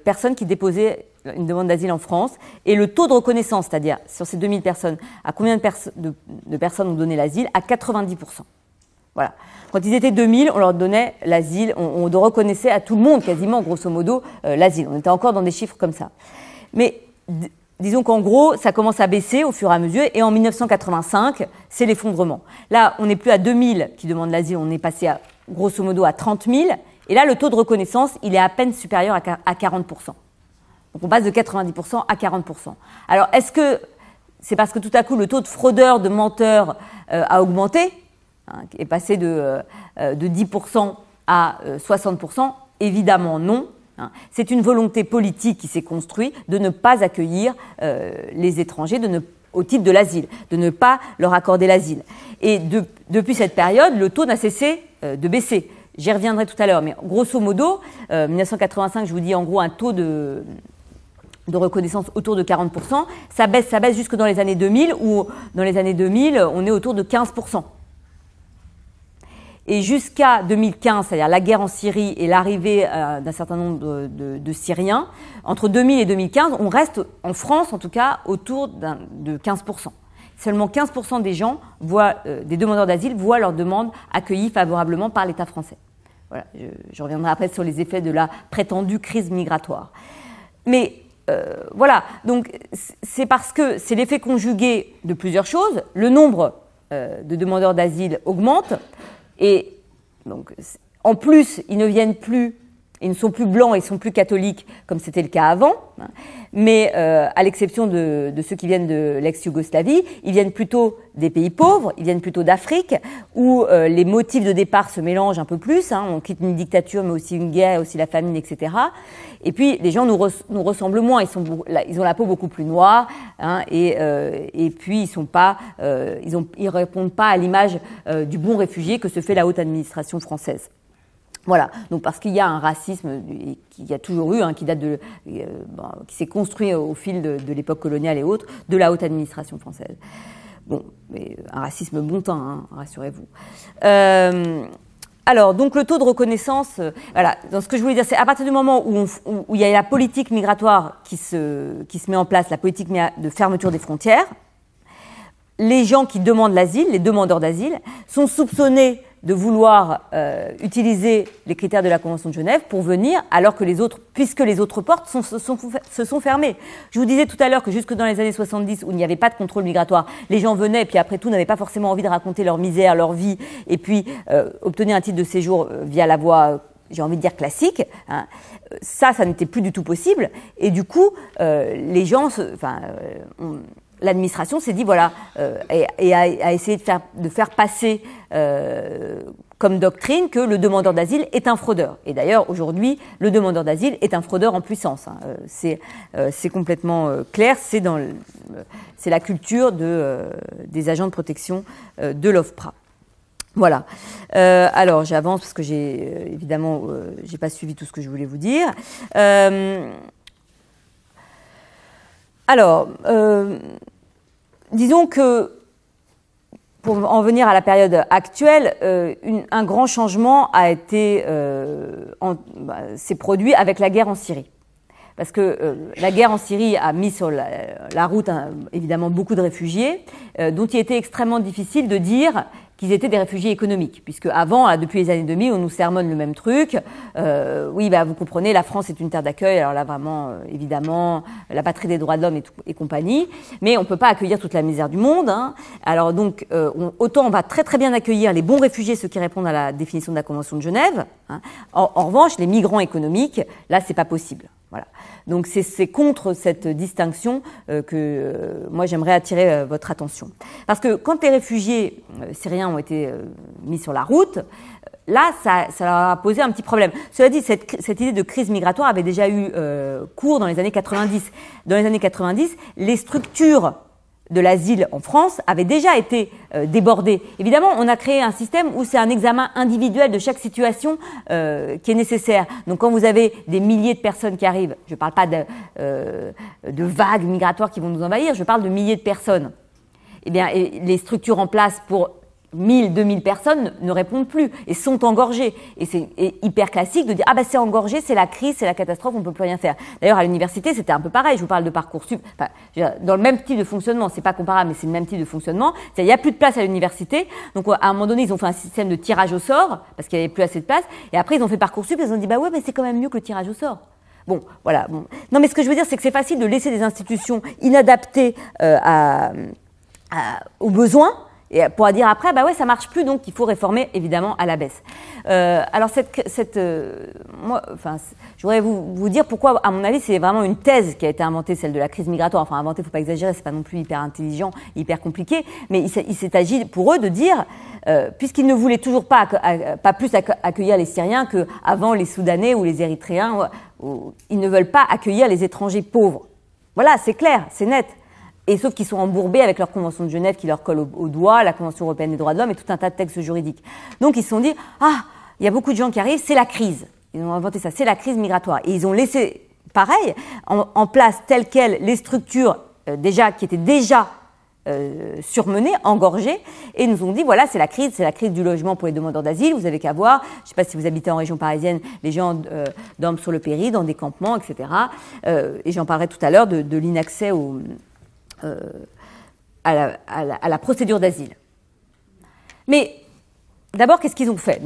S1: personnes qui déposaient une demande d'asile en France et le taux de reconnaissance, c'est-à-dire sur ces 2000 personnes, à combien de, de personnes ont donné l'asile À 90 voilà. Quand ils étaient 2000, on leur donnait l'asile, on, reconnaissait à tout le monde quasiment, grosso modo, euh, l'asile. On était encore dans des chiffres comme ça. Mais disons qu'en gros, ça commence à baisser au fur et à mesure, et en 1985, c'est l'effondrement. Là, on n'est plus à 2000 qui demandent l'asile, on est passé à, grosso modo à 30 000, et là, le taux de reconnaissance, il est à peine supérieur à 40 Donc on passe de 90 à 40 Alors, est-ce que c'est parce que tout à coup, le taux de fraudeurs, de menteurs euh, a augmenté Hein, est passé de, euh, de 10% à 60% euh, Évidemment non. Hein. C'est une volonté politique qui s'est construite de ne pas accueillir euh, les étrangers, de ne au titre de l'asile, de ne pas leur accorder l'asile. Et depuis cette période, le taux n'a cessé de baisser. J'y reviendrai tout à l'heure, mais grosso modo, 1985, je vous dis en gros un taux de, de reconnaissance autour de 40%. Ça baisse, ça baisse jusque dans les années 2000, où dans les années 2000, on est autour de 15%. Et jusqu'à 2015, c'est-à-dire la guerre en Syrie et l'arrivée euh, d'un certain nombre de, Syriens, entre 2000 et 2015, on reste en France en tout cas autour de 15%. Seulement 15% des gens voient, euh, des demandeurs d'asile voient leurs demandes accueillies favorablement par l'État français. je, reviendrai après sur les effets de la prétendue crise migratoire. Mais euh, voilà, donc c'est parce que c'est l'effet conjugué de plusieurs choses. Le nombre de demandeurs d'asile augmente, et donc, en plus, ils ne viennent plus ils ne sont plus blancs, ils sont plus catholiques, comme c'était le cas avant. Mais euh, à l'exception de, ceux qui viennent de l'ex-Yougoslavie, ils viennent plutôt des pays pauvres, ils viennent plutôt d'Afrique, où euh, les motifs de départ se mélangent un peu plus. Hein. On quitte une dictature, mais aussi une guerre, aussi la famine, etc. Et puis les gens nous, ressemblent moins. Ils, ont la peau beaucoup plus noire, hein, euh, et, puis ils sont pas, ils, ils répondent pas à l'image du bon réfugié que se fait la haute administration française. Voilà, donc parce qu'il y a un racisme qui y a toujours eu, hein, qui date de, euh, bah, qui s'est construit au fil de, l'époque coloniale et autres, de la haute administration française. Bon, mais euh, un racisme bon temps, hein, rassurez-vous. Euh, alors, donc le taux de reconnaissance, voilà, dans ce que je voulais dire, c'est à partir du moment où, il y a la politique migratoire qui se, qui se met en place, la politique de fermeture des frontières, les gens qui demandent l'asile, les demandeurs d'asile, sont soupçonnés de vouloir euh, utiliser les critères de la Convention de Genève pour venir, alors que les autres, puisque les autres portes se, sont, fermées. Je vous disais tout à l'heure que jusque dans les années 70, où il n'y avait pas de contrôle migratoire, les gens venaient, puis après tout, n'avaient pas forcément envie de raconter leur misère, leur vie, et puis euh, obtenir un titre de séjour euh, via la voie j'ai envie de dire classique. Hein. Ça, ça n'était plus du tout possible. Et du coup, les gens, l'administration s'est dit voilà euh, et, a, essayé de faire, de faire passer euh, comme doctrine que le demandeur d'asile est un fraudeur. Et d'ailleurs aujourd'hui le demandeur d'asile est un fraudeur en puissance. Hein. Euh, c'est c'est complètement clair. C'est dans c'est la culture de des agents de protection de l'OFPRA. Voilà. alors j'avance parce que j'ai évidemment j'ai pas suivi tout ce que je voulais vous dire. Alors, euh, disons que pour en venir à la période actuelle, euh, un grand changement a été euh, bah, s'est produit avec la guerre en Syrie. Parce que la guerre en Syrie a mis sur la, route hein, évidemment beaucoup de réfugiés, dont il était extrêmement difficile de dire qu'ils étaient des réfugiés économiques, puisque avant, hein, depuis les années 2000, on nous sermonne le même truc. Euh, oui, bah, vous comprenez, la France est une terre d'accueil, alors là vraiment, euh, évidemment, la patrie des droits de l'homme et, compagnie, mais on ne peut pas accueillir toute la misère du monde. Hein. Alors donc, euh, autant on va très très bien accueillir les bons réfugiés, ceux qui répondent à la définition de la Convention de Genève. Hein. En, en, revanche, les migrants économiques, là, c'est pas possible. Voilà. Donc c'est contre cette distinction euh, que euh, moi j'aimerais attirer euh, votre attention. Parce que quand les réfugiés syriens ont été mis sur la route, là ça, ça, a posé un petit problème. Cela dit, cette, cette idée de crise migratoire avait déjà eu cours dans les années 90. Dans les années 90, les structures de l'asile en France avait déjà été euh, débordé. Évidemment, on a créé un système où c'est un examen individuel de chaque situation euh, qui est nécessaire. Donc quand vous avez des milliers de personnes qui arrivent, je ne parle pas euh, de, vagues migratoires qui vont nous envahir, je parle de milliers de personnes. Eh bien, les structures en place pour 1000, 2000 personnes ne répondent plus et sont engorgées. Et c'est hyper classique de dire ah bah c'est engorgé, c'est la crise, c'est la catastrophe, on peut plus rien faire. D'ailleurs à l'université c'était un peu pareil. Je vous parle de parcours dans le même type de fonctionnement, c'est pas comparable, mais c'est le même type de fonctionnement. Il n'y a plus de place à l'université, donc euh, à un moment donné ils ont fait un système de tirage au sort parce qu'il n'y avait plus assez de place. Et après ils ont fait Parcoursup et ils ont dit bah ouais mais c'est quand même mieux que le tirage au sort. Bon, voilà. Non, mais ce que je veux dire, c'est que c'est facile de laisser des institutions inadaptées euh, à, aux besoins, et pour dire après, bah ouais, ça marche plus, donc il faut réformer évidemment à la baisse. Euh, alors cette, cette euh, moi, enfin, je voudrais vous, vous dire pourquoi, à mon avis, c'est vraiment une thèse qui a été inventée, celle de la crise migratoire. Enfin, inventée, faut pas exagérer, c'est pas non plus hyper intelligent, hyper compliqué, mais il, il s'est agi pour eux de dire, euh, puisqu'ils ne voulaient toujours pas, pas plus accueillir les Syriens que avant les Soudanais ou les Érythréens, ils ne veulent pas accueillir les étrangers pauvres. Voilà, c'est clair, c'est net. Et sauf qu'ils sont embourbés avec leur convention de Genève qui leur colle au, doigt, la convention européenne des droits de l'homme et tout un tas de textes juridiques. Donc ils se sont dit ah il y a beaucoup de gens qui arrivent, c'est la crise. Ils ont inventé ça, c'est la crise migratoire. Et ils ont laissé pareil en, place telles quelles les structures euh, déjà qui étaient déjà euh, surmenées, engorgées, et nous ont dit voilà, c'est la crise, c'est la crise du logement pour les demandeurs d'asile, vous avez qu'à voir, je ne sais pas si vous habitez en région parisienne, les gens euh, dorment sur le péri, dans des campements, etc. et j'en parlerai tout à l'heure de, de l'inaccès aux, euh, à, la, procédure d'asile. Mais d'abord, qu'est-ce qu'ils ont fait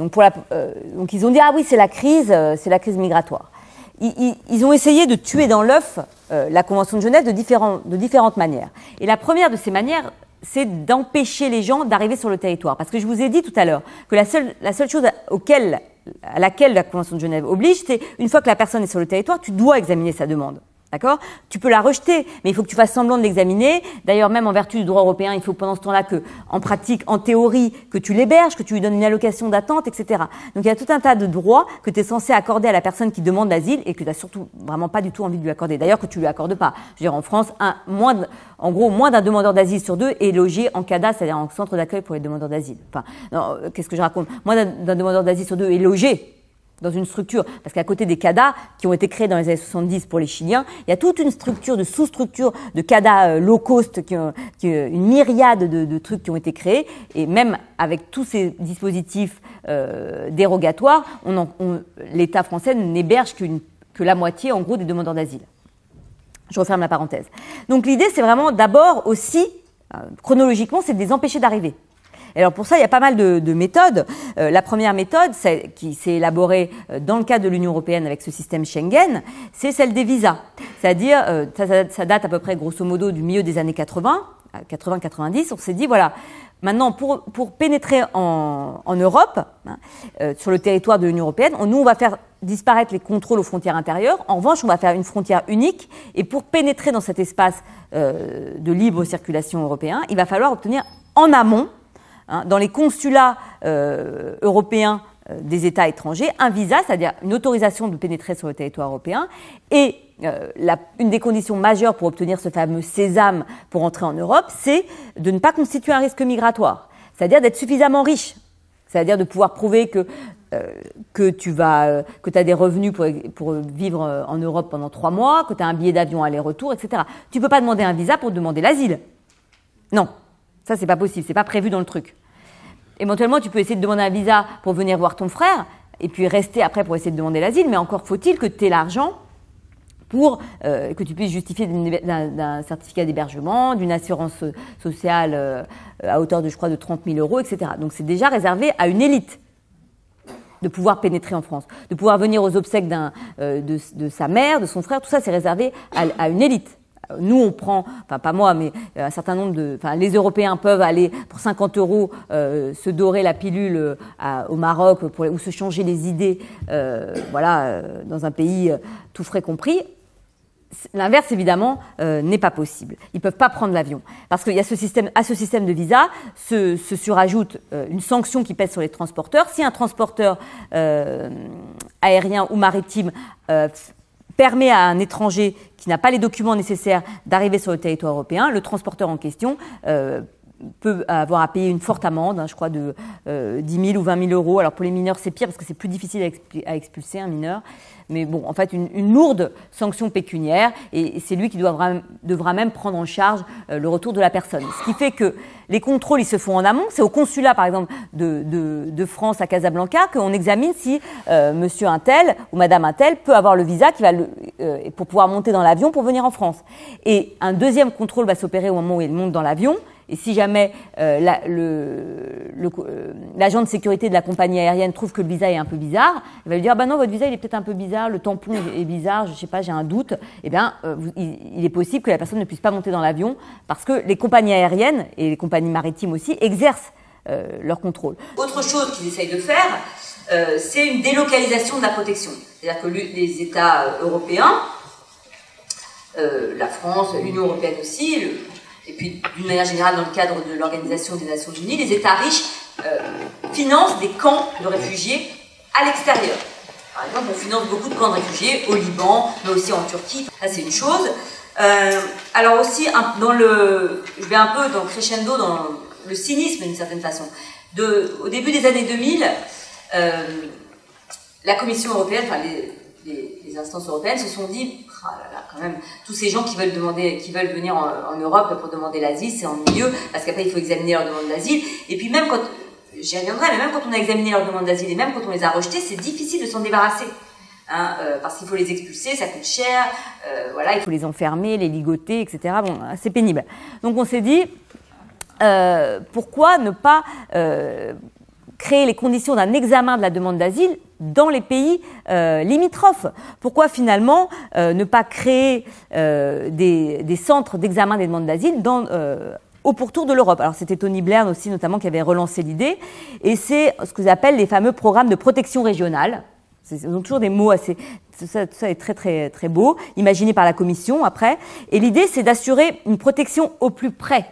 S1: euh, donc, ils ont dit ah oui, c'est la crise, euh, c'est la crise migratoire. Ils, ont essayé de tuer dans l'œuf la Convention de Genève de, de différentes manières. Et la première de ces manières, c'est d'empêcher les gens d'arriver sur le territoire. Parce que je vous ai dit tout à l'heure que la seule, chose à laquelle la Convention de Genève oblige, c'est une fois que la personne est sur le territoire, tu dois examiner sa demande. D'accord Tu peux la rejeter, mais il faut que tu fasses semblant de l'examiner. D'ailleurs, même en vertu du droit européen, il faut pendant ce temps-là que, en pratique, en théorie, que tu l'héberges, que tu lui donnes une allocation d'attente, etc. Donc il y a tout un tas de droits que tu es censé accorder à la personne qui demande l'asile et que tu n'as surtout vraiment pas du tout envie de lui accorder. D'ailleurs, que tu lui accordes pas. Je veux dire, en France, un, moins en gros, moins d'un demandeur d'asile sur deux est logé en CADA, c'est-à-dire en centre d'accueil pour les demandeurs d'asile. Enfin, euh, qu'est-ce que je raconte Moins d'un demandeur d'asile sur deux est logé dans une structure, parce qu'à côté des CADA, qui ont été créés dans les années 70 pour les Chiliens, il y a toute une structure de sous-structure de CADA euh, low cost, euh, euh, une myriade de, trucs qui ont été créés, et même avec tous ces dispositifs dérogatoires, l'État français n'héberge que la moitié, en gros, des demandeurs d'asile. Je referme la parenthèse. Donc l'idée, c'est vraiment d'abord aussi, chronologiquement, c'est de les empêcher d'arriver alors pour ça, il y a pas mal de, méthodes. Euh, la première méthode, qui s'est élaborée euh, dans le cadre de l'Union européenne avec ce système Schengen, c'est celle des visas. C'est-à-dire, euh, ça, date à peu près grosso modo du milieu des années 80, 80-90, on s'est dit, voilà, maintenant, pour, pénétrer en, Europe, hein, sur le territoire de l'Union européenne, nous, on va faire disparaître les contrôles aux frontières intérieures. En revanche, on va faire une frontière unique. Et pour pénétrer dans cet espace de libre circulation européen, il va falloir obtenir en amont Hein, dans les consulats euh, européens euh, des États étrangers, un visa, c'est-à-dire une autorisation de pénétrer sur le territoire européen, et euh, une des conditions majeures pour obtenir ce fameux sésame pour entrer en Europe, c'est de ne pas constituer un risque migratoire, c'est-à-dire d'être suffisamment riche, c'est-à-dire de pouvoir prouver que tu as des revenus pour, pour, vivre en Europe pendant trois mois, que tu as un billet d'avion aller-retour, etc. Tu ne peux pas demander un visa pour demander l'asile. Non. Ça, c'est pas possible, c'est pas prévu dans le truc. Éventuellement, tu peux essayer de demander un visa pour venir voir ton frère, et puis rester après pour essayer de demander l'asile, mais encore faut-il que tu aies l'argent pour euh, que tu puisses justifier d'un certificat d'hébergement, d'une assurance sociale euh, à hauteur de, je crois, de 30 000 euros, etc. Donc c'est déjà réservé à une élite de pouvoir pénétrer en France, de pouvoir venir aux obsèques euh, de, sa mère, de son frère, tout ça c'est réservé à une élite. Euh, nous, on prend, enfin pas moi, mais euh, un certain nombre de, enfin les Européens peuvent aller pour 50 euros euh, se dorer la pilule au Maroc ou se changer les idées, voilà, dans un pays tout frais compris. L'inverse, évidemment, n'est pas possible. Ils ne peuvent pas prendre l'avion. Parce qu'il y a ce système, à ce système de visa, se, surajoute une sanction qui pèse sur les transporteurs. Si un transporteur aérien ou maritime permet à un étranger qui n'a pas les documents nécessaires d'arriver sur le territoire européen, le transporteur en question euh, peut avoir à payer une forte amende, hein, je crois, de 10 euh, 000 ou 20 000 euros. Alors pour les mineurs, c'est pire parce que c'est plus difficile à expulser un mineur mais bon, en fait, une, lourde sanction pécuniaire, et c'est lui qui devra, devra, même prendre en charge euh, le retour de la personne. Ce qui fait que les contrôles, ils se font en amont. C'est au consulat, par exemple, de, de, France à Casablanca qu'on examine si euh, monsieur un ou madame un peut avoir le visa qui va le, euh, pour pouvoir monter dans l'avion pour venir en France. Et un deuxième contrôle va s'opérer au moment où il monte dans l'avion, et si jamais euh, euh, l'agent de sécurité de la compagnie aérienne trouve que le visa est un peu bizarre, il va lui dire "Ben non votre visa il est peut-être un peu bizarre, le tampon est bizarre, je sais pas, j'ai un doute. Eh bien, euh, il, est possible que la personne ne puisse pas monter dans l'avion parce que les compagnies aériennes et les compagnies maritimes aussi exercent leur contrôle. Autre chose qu'ils essayent de faire, c'est une délocalisation de la protection, c'est-à-dire que les États européens, la France, l'Union européenne aussi, le et puis, d'une manière générale, dans le cadre de l'Organisation des Nations Unies, les États riches euh, financent des camps de réfugiés à l'extérieur. Par exemple, on finance beaucoup de camps de réfugiés au Liban, mais aussi en Turquie. Ça, c'est une chose. Euh, alors aussi, dans le, je vais un peu dans crescendo dans le cynisme d'une certaine façon. au début des années 2000, euh, la Commission européenne, enfin les instances européennes se sont dit ah quand même, tous ces gens qui veulent demander, qui veulent venir en, Europe pour demander l'asile, c'est ennuyeux parce qu'après il faut examiner leur demande d'asile. Et puis même quand, j'y reviendrai, mais même quand on a examiné leur demande d'asile et même quand on les a rejetés, c'est difficile de s'en débarrasser. Hein, euh, parce qu'il faut les expulser, ça coûte cher, euh, voilà, il faut les enfermer, les ligoter, etc. Bon, c'est pénible. Donc on s'est dit, euh, pourquoi ne pas créer les conditions d'un examen de la demande d'asile dans les pays euh, limitrophes. Pourquoi finalement euh, ne pas créer euh, des, centres d'examen des demandes d'asile au pourtour de l'Europe. Alors c'était Tony Blair aussi notamment qui avait relancé l'idée, et c'est ce que j'appelle les fameux programmes de protection régionale. Ils ont toujours des mots assez, ça, ça, est très très très beau, imaginé par la Commission après. Et l'idée c'est d'assurer une protection au plus près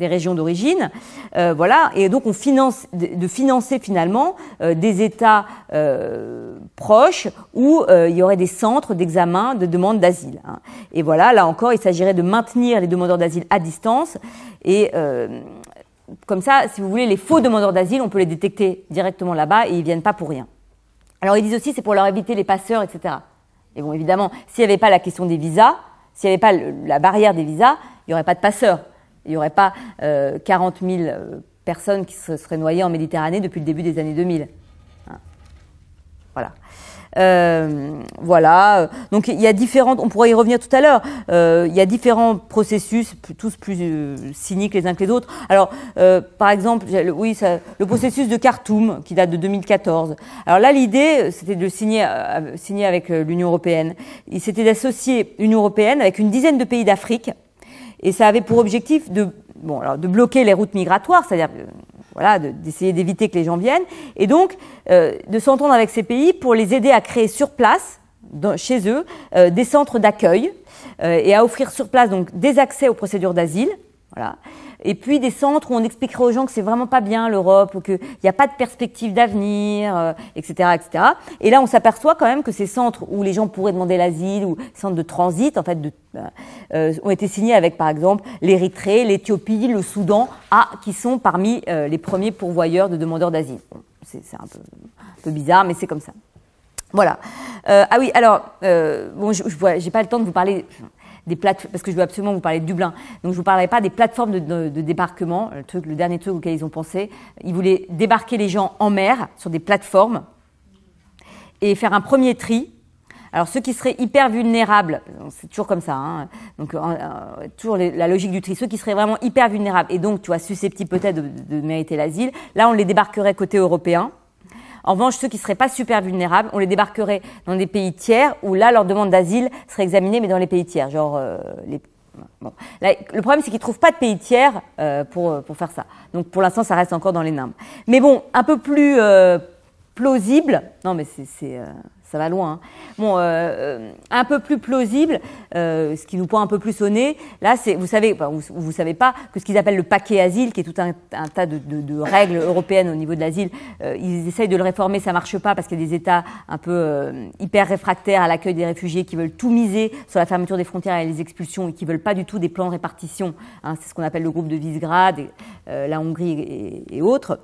S1: des régions d'origine, euh, voilà, et donc on finance de, financer finalement euh, des États euh, proches où il y aurait des centres d'examen de demande d'asile. Hein. Et voilà, là encore, il s'agirait de maintenir les demandeurs d'asile à distance et comme ça, si vous voulez, les faux demandeurs d'asile, on peut les détecter directement là-bas et ils viennent pas pour rien. Alors ils disent aussi c'est pour leur éviter les passeurs, etc. Et bon, évidemment, s'il n'y avait pas la question des visas, s'il n'y avait pas la barrière des visas, il n'y aurait pas de passeurs. Il n'y aurait pas 40 euh, 000 euh, personnes qui se seraient noyées en Méditerranée depuis le début des années 2000. Hein. Voilà. Euh, voilà. Donc il y a différentes. On pourrait y revenir tout à l'heure. il y a différents processus, tous plus cyniques les uns que les autres. Alors, par exemple, oui, le processus de Khartoum qui date de 2014. Alors là, l'idée, c'était de signer, signer avec l'Union européenne. Il s'était d'associer l'Union européenne avec une dizaine de pays d'Afrique et ça avait pour objectif de, bon, alors, de bloquer les routes migratoires, c'est-à-dire euh, voilà, d'essayer d'éviter que les gens viennent, et donc euh, de s'entendre avec ces pays pour les aider à créer sur place, chez eux, euh, des centres d'accueil et à offrir sur place donc des accès aux procédures d'asile, voilà, et puis des centres où on expliquerait aux gens que c'est vraiment pas bien l'Europe, ou qu'il n'y a pas de perspective d'avenir, etc., euh, etc. Et là, on s'aperçoit quand même que ces centres où les gens pourraient demander l'asile ou centres de transit, en fait, euh, euh, ont été signés avec, par exemple, l'Érythrée, l'Éthiopie, le Soudan, ah, qui sont parmi les premiers pourvoyeurs de demandeurs d'asile. c'est un peu, bizarre, mais c'est comme ça. Voilà. ah oui, alors, euh, bon, je n'ai pas le temps de vous parler des plateformes, parce que je veux absolument vous parler de Dublin, donc je vous parlerai pas des plateformes de, débarquement, le, truc, le dernier truc auquel ils ont pensé. Ils voulaient débarquer les gens en mer sur des plateformes et faire un premier tri. Alors ceux qui seraient hyper vulnérables, c'est toujours comme ça, hein. donc euh, euh, toujours la logique du tri, ceux qui seraient vraiment hyper vulnérables et donc tu vois susceptibles peut-être de mériter l'asile, là on les débarquerait côté européen en revanche, ceux qui ne seraient pas super vulnérables, on les débarquerait dans des pays tiers où là, leur demande d'asile serait examinée, mais dans les pays tiers, genre euh, les Bon. le problème, c'est qu'ils ne trouvent pas de pays tiers euh, pour, pour, faire ça. Donc, pour l'instant, ça reste encore dans les normes. Mais bon, un peu plus euh, plausible, non mais c'est, euh, ça va loin, hein. bon, euh, euh, un peu plus plausible, ce qui nous prend un peu plus au nez, là c'est, vous savez, vous, vous, savez pas que ce qu'ils appellent le paquet asile, qui est tout un, un tas de, de, de, règles européennes au niveau de l'asile, ils essayent de le réformer, ça marche pas parce qu'il y a des États un peu hyper réfractaires à l'accueil des réfugiés qui veulent tout miser sur la fermeture des frontières et les expulsions et qui veulent pas du tout des plans de répartition, hein. c'est ce qu'on appelle le groupe de Visegrad, la Hongrie et, et autres.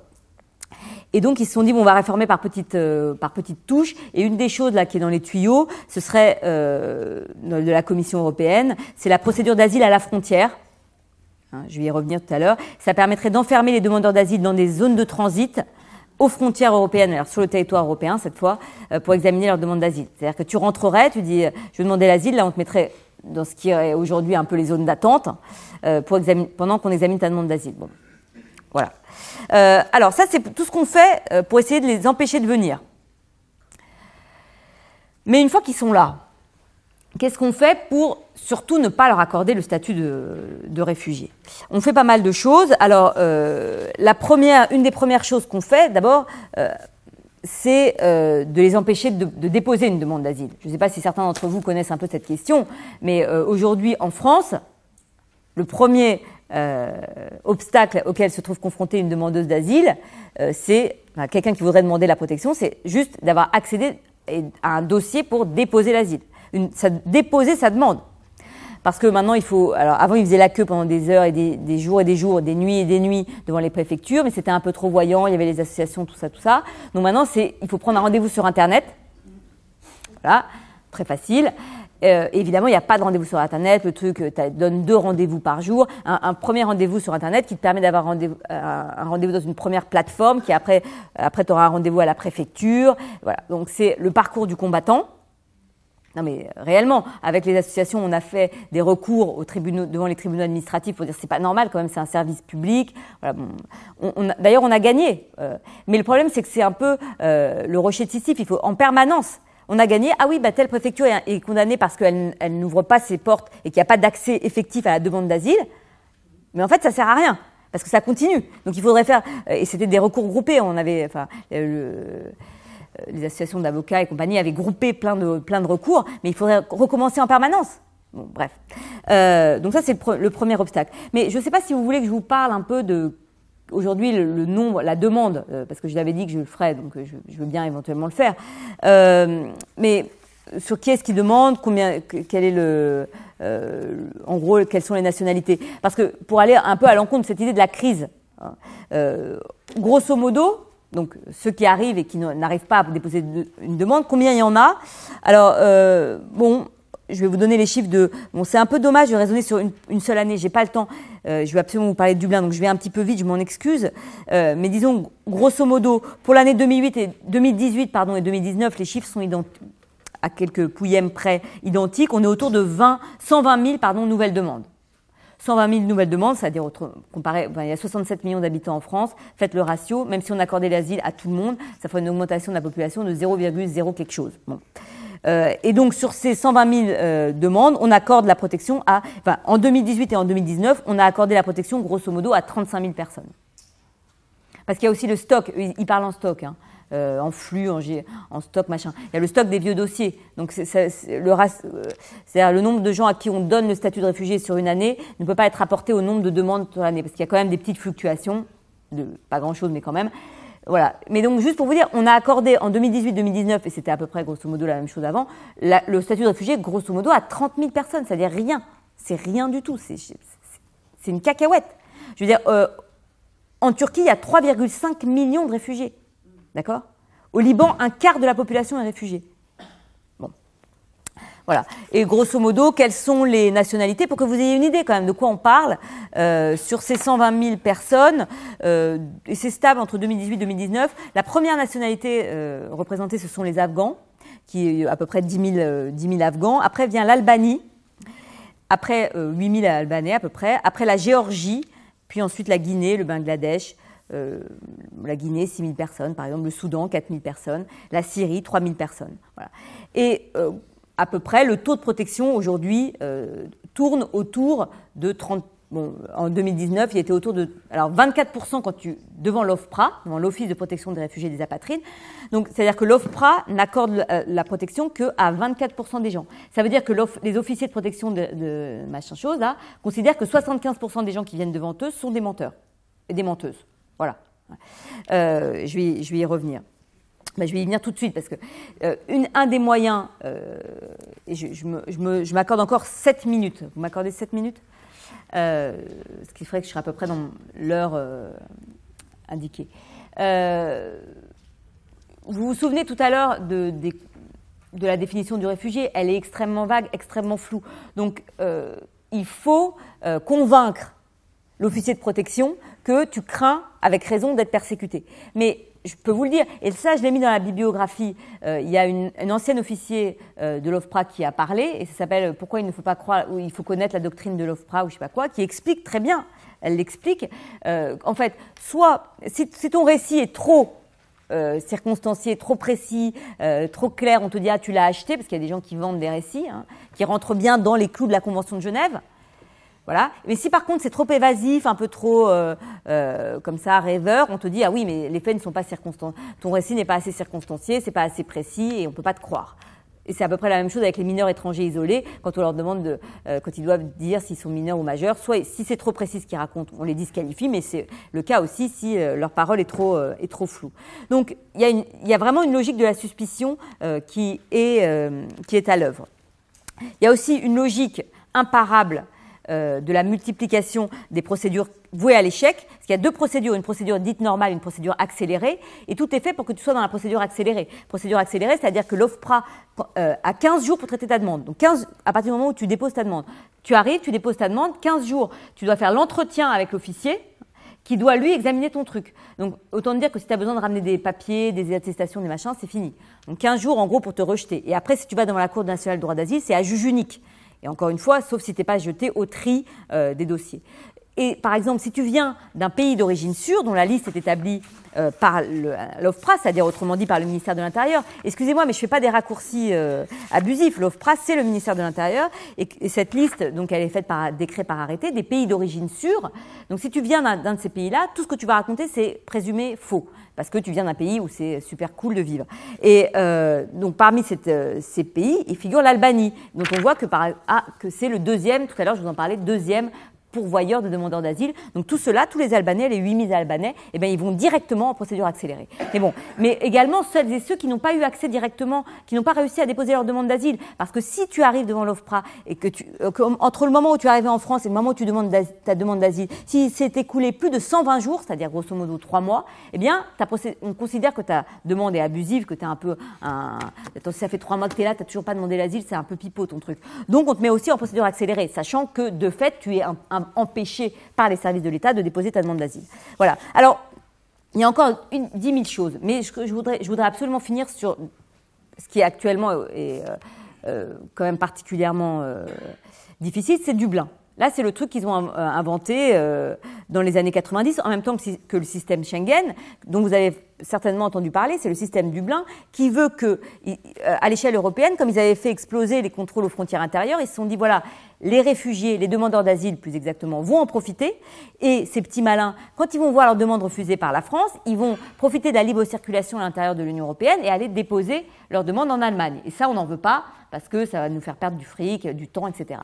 S1: Et donc ils se sont dit on va réformer par petites euh, par petites touches. Et une des choses là qui est dans les tuyaux, ce serait euh, de la Commission européenne, c'est la procédure d'asile à la frontière. Hein, je vais y revenir tout à l'heure. Ça permettrait d'enfermer les demandeurs d'asile dans des zones de transit aux frontières européennes, alors sur le territoire européen cette fois, euh, pour examiner leur demande d'asile. C'est-à-dire que tu rentrerais, tu dis je veux demander l'asile, là on te mettrait dans ce qui est aujourd'hui un peu les zones d'attente pour pendant qu'on examine ta demande d'asile. Bon, voilà. Euh, alors ça, c'est tout ce qu'on fait euh, pour essayer de les empêcher de venir. Mais une fois qu'ils sont là, qu'est-ce qu'on fait pour surtout ne pas leur accorder le statut de, réfugié On fait pas mal de choses. Alors, euh, la première, une des premières choses qu'on fait, d'abord, c'est de les empêcher de déposer une demande d'asile. Je ne sais pas si certains d'entre vous connaissent un peu cette question, mais aujourd'hui en France, le premier euh, obstacle auquel se trouve confrontée une demandeuse d'asile, euh, c'est quelqu'un qui voudrait demander la protection, c'est juste d'avoir accédé à un dossier pour déposer l'asile, déposer sa demande. Parce que maintenant, il faut. Alors, avant, il faisait la queue pendant des heures et des, jours et des jours, des nuits et des nuits devant les préfectures, mais c'était un peu trop voyant. Il y avait les associations, tout ça, tout ça. Donc maintenant, c'est, il faut prendre un rendez-vous sur Internet. Voilà, très facile. Euh, évidemment, il n'y a pas de rendez-vous sur Internet. Le truc euh, tu donne deux rendez-vous par jour. Un, premier rendez-vous sur Internet qui te permet d'avoir un rendez-vous dans une première plateforme, qui après, après tu auras un rendez-vous à la préfecture. Voilà. Donc c'est le parcours du combattant. Non mais euh, réellement, avec les associations, on a fait des recours aux tribunaux, devant les tribunaux administratifs pour dire c'est pas normal quand même, c'est un service public. D'ailleurs, on a gagné. mais le problème, c'est que c'est un peu le rocher de Sisyphe. Il faut en permanence on a gagné, ah oui, bah, telle préfecture est, condamnée parce qu'elle n'ouvre pas ses portes et qu'il n'y a pas d'accès effectif à la demande d'asile. Mais en fait, ça sert à rien parce que ça continue. Donc il faudrait faire, euh, et c'était des recours groupés, on avait, enfin, euh, euh, les associations d'avocats et compagnie avaient groupé plein de, plein de recours, mais il faudrait recommencer en permanence. bref. donc ça, c'est le, premier obstacle. Mais je ne sais pas si vous voulez que je vous parle un peu de aujourd'hui le, nombre, la demande, euh, parce que je l'avais dit que je le ferais, donc euh, je, veux bien éventuellement le faire. Euh, mais sur qui est-ce qui demande, combien, est le, en gros, quelles sont les nationalités Parce que pour aller un peu à l'encontre de cette idée de la crise, hein, grosso modo, donc ceux qui arrivent et qui n'arrivent pas à déposer une demande, combien il y en a Alors bon je vais vous donner les chiffres de. Bon, c'est un peu dommage de raisonner sur une, seule année. J'ai pas le temps. Euh, je vais absolument vous parler de Dublin, donc je vais un petit peu vite. Je m'en excuse. Euh, mais disons grosso modo pour l'année 2008 et 2018, pardon, et 2019, les chiffres sont à quelques pouillèmes près identiques. On est autour de 20, 120 000 pardon nouvelles demandes. 120 000 nouvelles demandes, c'est-à-dire comparé, il y a 67 millions d'habitants en France. Faites le ratio, même si on accordait l'asile à tout le monde, ça ferait une augmentation de la population de 0,0 quelque chose. Bon. Euh, et donc sur ces 120 000 euh, demandes, on accorde la protection à, enfin, en 2018 et en 2019, on a accordé la protection grosso modo à 35 000 personnes. Parce qu'il y a aussi le stock, euh, il parle en stock, hein. en flux, en, stock, machin. Il y a le stock des vieux dossiers. Donc le, nombre de gens à qui on donne le statut de réfugié sur une année ne peut pas être rapporté au nombre de demandes sur l'année, parce qu'il y a quand même des petites fluctuations, pas grand-chose mais quand même. Voilà. Mais donc, juste pour vous dire, on a accordé en 2018-2019, et c'était à peu près grosso modo la même chose avant, le statut de réfugié, grosso modo, à 30 000 personnes. C'est-à-dire rien. C'est rien du tout. C'est une cacahuète. Je veux dire, euh, en Turquie, il y a 3,5 millions de réfugiés. D'accord Au Liban, un quart de la population est réfugiée. Voilà. Et grosso modo, quelles sont les nationalités pour que vous ayez une idée quand même de quoi on parle euh, sur ces 120 000 personnes. Euh, et c'est stable entre 2018 et 2019. La première nationalité euh, représentée, ce sont les Afghans, qui est à peu près 10 000, Afghans. Après vient l'Albanie, après 8 000 Albanais à peu près. Après la Géorgie, puis ensuite la Guinée, le Bangladesh. la Guinée, 6 000 personnes, par exemple, le Soudan, 4 000 personnes, la Syrie, 3 000 personnes. Et à peu près, le taux de protection aujourd'hui euh, tourne autour de 30. Bon, en 2019, il était autour de alors 24 quand tu devant l'OFPRA, devant l'Office de protection des réfugiés et des apatrides. Donc, c'est-à-dire que l'OFPRA n'accorde euh, la, protection que à 24 des gens. Ça veut dire que les officiers de protection de, de machin chose là considèrent que 75 des gens qui viennent devant eux sont des menteurs et des menteuses. Voilà. Euh, je vais je vais y revenir. Bah, je vais y venir tout de suite parce que euh, un des moyens, euh, et je, m'accorde encore 7 minutes, vous m'accordez 7 minutes euh, Ce qui ferait que je serai à peu près dans l'heure indiquée. vous vous souvenez tout à l'heure de, de, la définition du réfugié, elle est extrêmement vague, extrêmement floue. Donc il faut convaincre l'officier de protection que tu crains avec raison d'être persécuté. Mais je peux vous le dire, et ça je l'ai mis dans la bibliographie, euh, il y a une, un ancien officier euh, de l'OFPRA qui a parlé, et ça s'appelle euh, Pourquoi il ne faut pas croire, ou il faut connaître la doctrine de l'OFPRA, ou je sais pas quoi, qui explique très bien, elle l'explique. en fait, soit, si, ton récit est trop circonstancié, trop précis, trop clair, on te dit ah tu l'as acheté, parce qu'il y a des gens qui vendent des récits, hein, qui rentrent bien dans les clous de la Convention de Genève, mais si par contre c'est trop évasif, un peu trop euh, euh, comme ça rêveur, on te dit ah oui mais les faits ne sont pas circonstanciés, ton récit n'est pas assez circonstancié, c'est pas assez précis et on ne peut pas te croire. Et c'est à peu près la même chose avec les mineurs étrangers isolés, quand on leur demande, de, euh, quand ils doivent dire s'ils sont mineurs ou majeurs, soit si c'est trop précis ce qu'ils racontent, on les disqualifie, mais c'est le cas aussi si leur parole est trop, trop floue. Donc il y, a vraiment une logique de la suspicion qui, est, qui est à l'œuvre. Il y a aussi une logique imparable euh, de la multiplication des procédures vouées à l'échec, parce qu'il y a deux procédures, une procédure dite normale, une procédure accélérée, et tout est fait pour que tu sois dans la procédure accélérée. Procédure accélérée, c'est-à-dire que l'OFPRA euh, a 15 jours pour traiter ta demande. Donc à partir du moment où tu déposes ta demande, tu arrives, tu déposes ta demande, 15 jours, tu dois faire l'entretien avec l'officier, qui doit lui examiner ton truc. Donc autant te dire que si tu as besoin de ramener des papiers, des attestations, des machins, c'est fini. Donc 15 jours en gros pour te rejeter. Et après, si tu vas devant la Cour nationale de droit d'asile, c'est à juge unique. Et encore une fois, sauf si tu n'es pas jeté au tri euh, des dossiers. Et par exemple, si tu viens d'un pays d'origine sûre, dont la liste est établie euh, par l'OFPRA, c'est-à-dire autrement dit par le ministère de l'Intérieur, excusez-moi, mais je fais pas des raccourcis euh, abusifs. L'OFPRA, c'est le ministère de l'Intérieur. Et, cette liste, donc, elle est faite par décret, par arrêté, des pays d'origine sûre. Donc, si tu viens d'un de ces pays-là, tout ce que tu vas raconter, c'est présumé faux. Parce que tu viens d'un pays où c'est super cool de vivre. Et euh, donc, parmi ces pays, il figure l'Albanie, Donc on voit que, ah, que c'est le deuxième, tout à l'heure, je vous en parlais, deuxième pourvoyeurs de demandeurs d'asile. Donc tout cela, tous les Albanais, les 8000 Albanais, eh bien, ils vont directement en procédure accélérée. Mais bon, mais également celles et ceux qui n'ont pas eu accès directement, qui n'ont pas réussi à déposer leur demande d'asile, parce que si tu arrives devant l'OFPRA et que tu, euh, entre le moment où tu arrives en France et le moment où tu demandes ta demande d'asile, si s'est écoulé plus de 120 jours, c'est-à-dire grosso modo 3 mois, eh bien, on considère que ta demande est abusive, que tu un peu un... si ça fait trois mois que tu es là, tu toujours pas demandé l'asile, c'est un peu pipeau ton truc. Donc on te met aussi en procédure accélérée, sachant que de fait, tu es un empêché par les services de l'État de déposer ta demande d'asile. Voilà. Alors, il y a encore une, 10 000 choses, mais je, voudrais, absolument finir sur ce qui euh, est actuellement euh, est, euh, quand même particulièrement difficile, c'est Dublin. Là, c'est le truc qu'ils ont inventé dans les années 90, en même temps que, le système Schengen. dont vous avez certainement entendu parler, c'est le système Dublin, qui veut que, euh, à l'échelle européenne, comme ils avaient fait exploser les contrôles aux frontières intérieures, ils se sont dit, voilà, les réfugiés, les demandeurs d'asile plus exactement, vont en profiter. Et ces petits malins, quand ils vont voir leur demande refusée par la France, ils vont profiter de la libre circulation à l'intérieur de l'Union européenne et aller déposer leur demande en Allemagne. Et ça, on n'en veut pas parce que ça va nous faire perdre du fric, du temps, etc.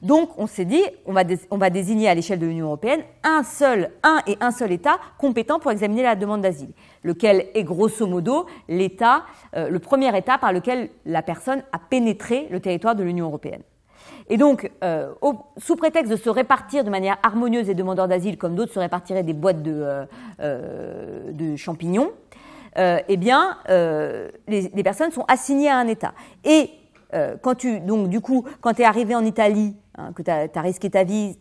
S1: Donc, on s'est dit, on va, on va désigner à l'échelle de l'Union européenne un seul, un et un seul État compétent pour examiner la demande d'asile lequel est grosso modo l'état, euh, le premier état par lequel la personne a pénétré le territoire de l'Union européenne. Et donc, euh, sous prétexte de se répartir de manière harmonieuse les demandeurs d'asile, comme d'autres se répartiraient des boîtes de, euh, champignons, eh bien, les, personnes sont assignées à un État. Et quand tu, donc, du coup, quand tu es arrivé en Italie Hein, que tu as, risqué ta vie,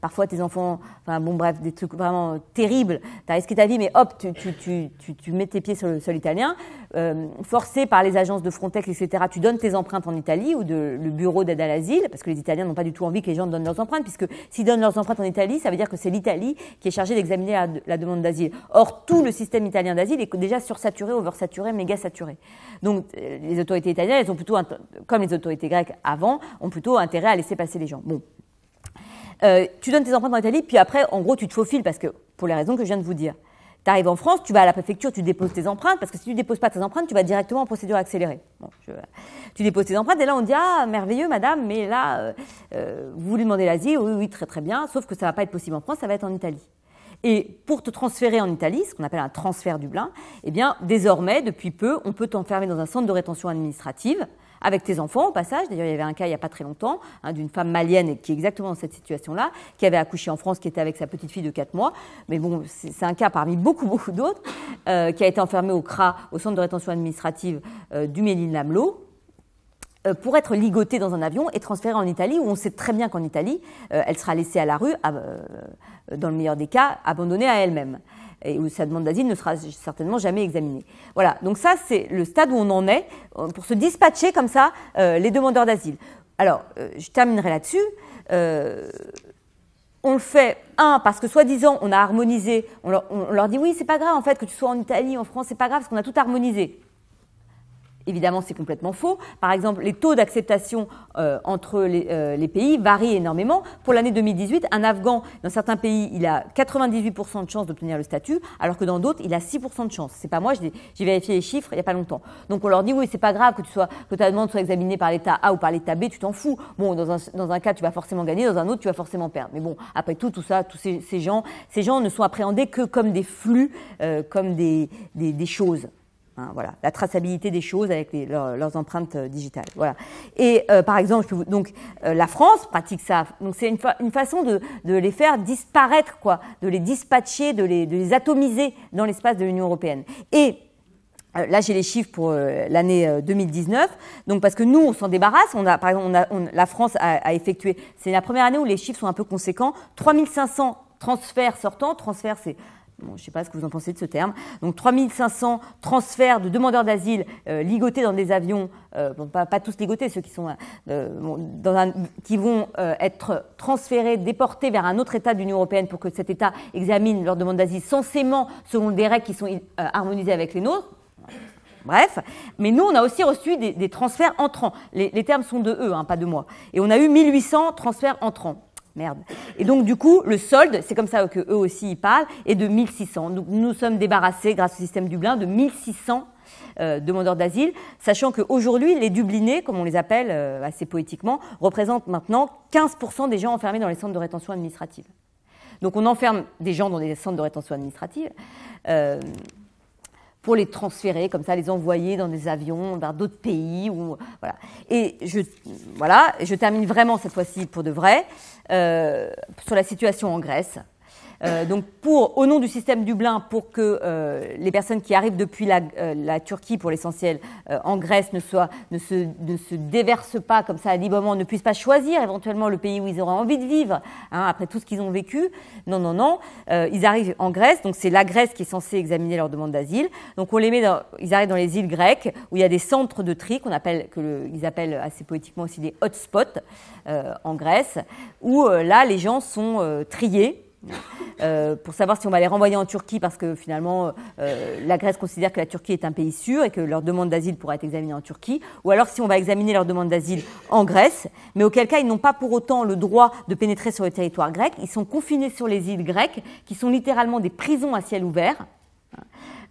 S1: parfois tes enfants, enfin bon bref, des trucs vraiment euh, terribles, tu as risqué ta vie, mais hop, tu, tu mets tes pieds sur le sol italien euh, forcé par les agences de Frontex, etc., tu donnes tes empreintes en Italie ou de, le bureau d'aide à l'asile, parce que les Italiens n'ont pas du tout envie que les gens donnent leurs empreintes, puisque s'ils donnent leurs empreintes en Italie, ça veut dire que c'est l'Italie qui est chargée d'examiner la, demande d'asile. Or, tout le système italien d'asile est déjà sursaturé, oversaturé, méga saturé. Donc, euh, les autorités italiennes, elles ont plutôt, comme les autorités grecques avant, ont plutôt intérêt à laisser passer les gens. Bon. Euh, tu donnes tes empreintes en Italie, puis après, en gros, tu te faufiles, parce que, pour les raisons que je viens de vous dire. Tu en France, tu vas à la préfecture, tu déposes tes empreintes, parce que si tu déposes pas tes empreintes, tu vas directement en procédure accélérée. tu, déposes tes empreintes, et là on dit ah merveilleux madame, mais là euh, euh, vous voulez demander l'asile, oui oui très très bien, sauf que ça va pas être possible en France, ça va être en Italie. Et pour te transférer en Italie, ce qu'on appelle un transfert Dublin, eh bien désormais depuis peu, on peut t'enfermer dans un centre de rétention administrative avec tes enfants au passage. D'ailleurs, il y avait un cas il n'y a pas très longtemps hein, d'une femme malienne qui est exactement dans cette situation-là, qui avait accouché en France, qui était avec sa petite fille de 4 mois. Mais bon, c'est un cas parmi beaucoup, beaucoup d'autres, euh, qui a été enfermée au CRA, au centre de rétention administrative euh, du Méline lamelot euh, pour être ligotée dans un avion et transférée en Italie, où on sait très bien qu'en Italie, elle sera laissée à la rue, dans le meilleur des cas, abandonnée à elle-même et où sa demande d'asile ne sera certainement jamais examinée. Voilà, donc ça c'est le stade où on en est euh, pour se dispatcher comme ça euh, les demandeurs d'asile. Alors, euh, je terminerai là-dessus. on le fait, un, parce que soi-disant, on a harmonisé. On leur, on leur dit oui, c'est pas grave en fait que tu sois en Italie, en France, c'est pas grave parce qu'on a tout harmonisé. Évidemment, c'est complètement faux. Par exemple, les taux d'acceptation euh, entre euh, les, pays varient énormément. Pour l'année 2018, un Afghan, dans certains pays, il a 98% de chances d'obtenir le statut, alors que dans d'autres, il a 6% de chances. C'est pas moi, j'ai vérifié les chiffres il n'y a pas longtemps. Donc on leur dit, oui, c'est pas grave que, tu sois, que ta demande soit examinée par l'État A ou par l'État B, tu t'en fous. Bon, dans un, dans un, cas, tu vas forcément gagner, dans un autre, tu vas forcément perdre. Mais bon, après tout, tout ça, tous ces, gens, ces gens ne sont appréhendés que comme des flux, euh, comme des, des choses. Hein, voilà, la traçabilité des choses avec leurs, empreintes euh, digitales. Voilà. Et euh, par exemple, donc euh, la France pratique ça. Donc c'est une, façon de, les faire disparaître, quoi, de les dispatcher, de les, atomiser dans l'espace de l'Union européenne. Et Là, j'ai les chiffres pour l'année 2019. Donc, parce que nous, on s'en débarrasse. On a, par exemple, on a, la France a, a effectué. C'est la première année où les chiffres sont un peu conséquents. 3500 transferts sortants. Transferts, c'est je ne sais pas ce que vous en pensez de ce terme. Donc 3500 transferts de demandeurs d'asile euh, ligotés dans des avions, euh, bon, pas, tous ligotés, ceux qui, sont, euh, qui vont être transférés, déportés vers un autre État de l'Union européenne pour que cet État examine leur demande d'asile censément selon des règles qui sont harmonisées avec les nôtres. Bref, mais nous, on a aussi reçu des, transferts entrants. Les, termes sont de eux, hein, pas de moi. Et on a eu 1800 transferts entrants. Merde. Et donc, du coup, le solde, c'est comme ça que eux aussi ils parlent, est de 1600. Donc, nous, sommes débarrassés, grâce au système Dublin, de 1600 euh, demandeurs d'asile, sachant qu'aujourd'hui, les Dublinais, comme on les appelle euh, assez poétiquement, représentent maintenant 15% des gens enfermés dans les centres de rétention administrative. Donc, on enferme des gens dans des centres de rétention administrative. Euh, pour les transférer, comme ça, les envoyer dans des avions, vers d'autres pays. ou voilà. Et je, voilà, je termine vraiment cette fois-ci pour de vrai euh, sur la situation en Grèce. Euh, donc, pour, au nom du système Dublin, pour que euh, les personnes qui arrivent depuis la, euh, Turquie, pour l'essentiel, en Grèce, ne, se, ne déversent pas comme ça à librement, ne puissent pas choisir éventuellement le pays où ils auront envie de vivre, hein, après tout ce qu'ils ont vécu. Non, non, non. ils arrivent en Grèce, donc c'est la Grèce qui est censée examiner leur demande d'asile. Donc, on les met ils arrivent dans les îles grecques, où il y a des centres de tri, qu'on appelle, appellent assez poétiquement aussi des hotspots en Grèce, où là, les gens sont triés euh, pour savoir si on va les renvoyer en Turquie parce que finalement euh, la Grèce considère que la Turquie est un pays sûr et que leur demande d'asile pourra être examinée en Turquie, ou alors si on va examiner leur demande d'asile en Grèce, mais auquel cas ils n'ont pas pour autant le droit de pénétrer sur le territoire grec, ils sont confinés sur les îles grecques qui sont littéralement des prisons à ciel ouvert.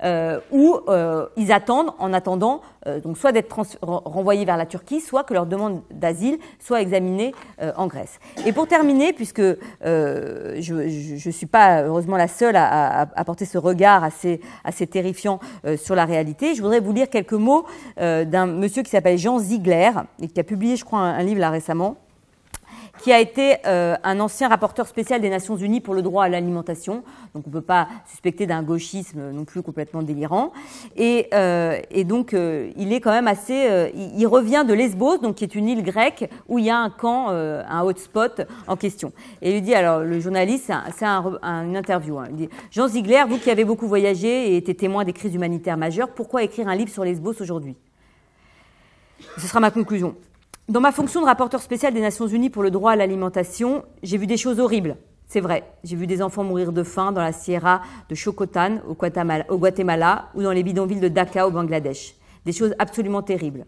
S1: Euh, où euh, ils attendent en attendant euh, donc soit d'être renvoyés vers la Turquie, soit que leur demande d'asile soit examinée en Grèce. Et pour terminer, puisque je ne suis pas heureusement la seule à, à, porter ce regard assez, assez terrifiant sur la réalité, je voudrais vous lire quelques mots d'un monsieur qui s'appelle Jean Ziegler et qui a publié, je crois, un, un livre là récemment qui a été euh, un ancien rapporteur spécial des Nations Unies pour le droit à l'alimentation. Donc on ne peut pas suspecter d'un gauchisme non plus complètement délirant. Et, euh, donc euh, il est quand même assez... il revient de Lesbos, donc qui est une île grecque où il y a un camp, un hotspot en question. Et il dit, alors le journaliste, c'est un, une interview, hein. il dit, Jean Ziegler, vous qui avez beaucoup voyagé et été témoin des crises humanitaires majeures, pourquoi écrire un livre sur Lesbos aujourd'hui Ce sera ma conclusion. Dans ma fonction de rapporteur spécial des Nations Unies pour le droit à l'alimentation, j'ai vu des choses horribles. C'est vrai, j'ai vu des enfants mourir de faim dans la Sierra de Chocotan au Guatemala, ou dans les bidonvilles de Dhaka au Bangladesh. Des choses absolument terribles.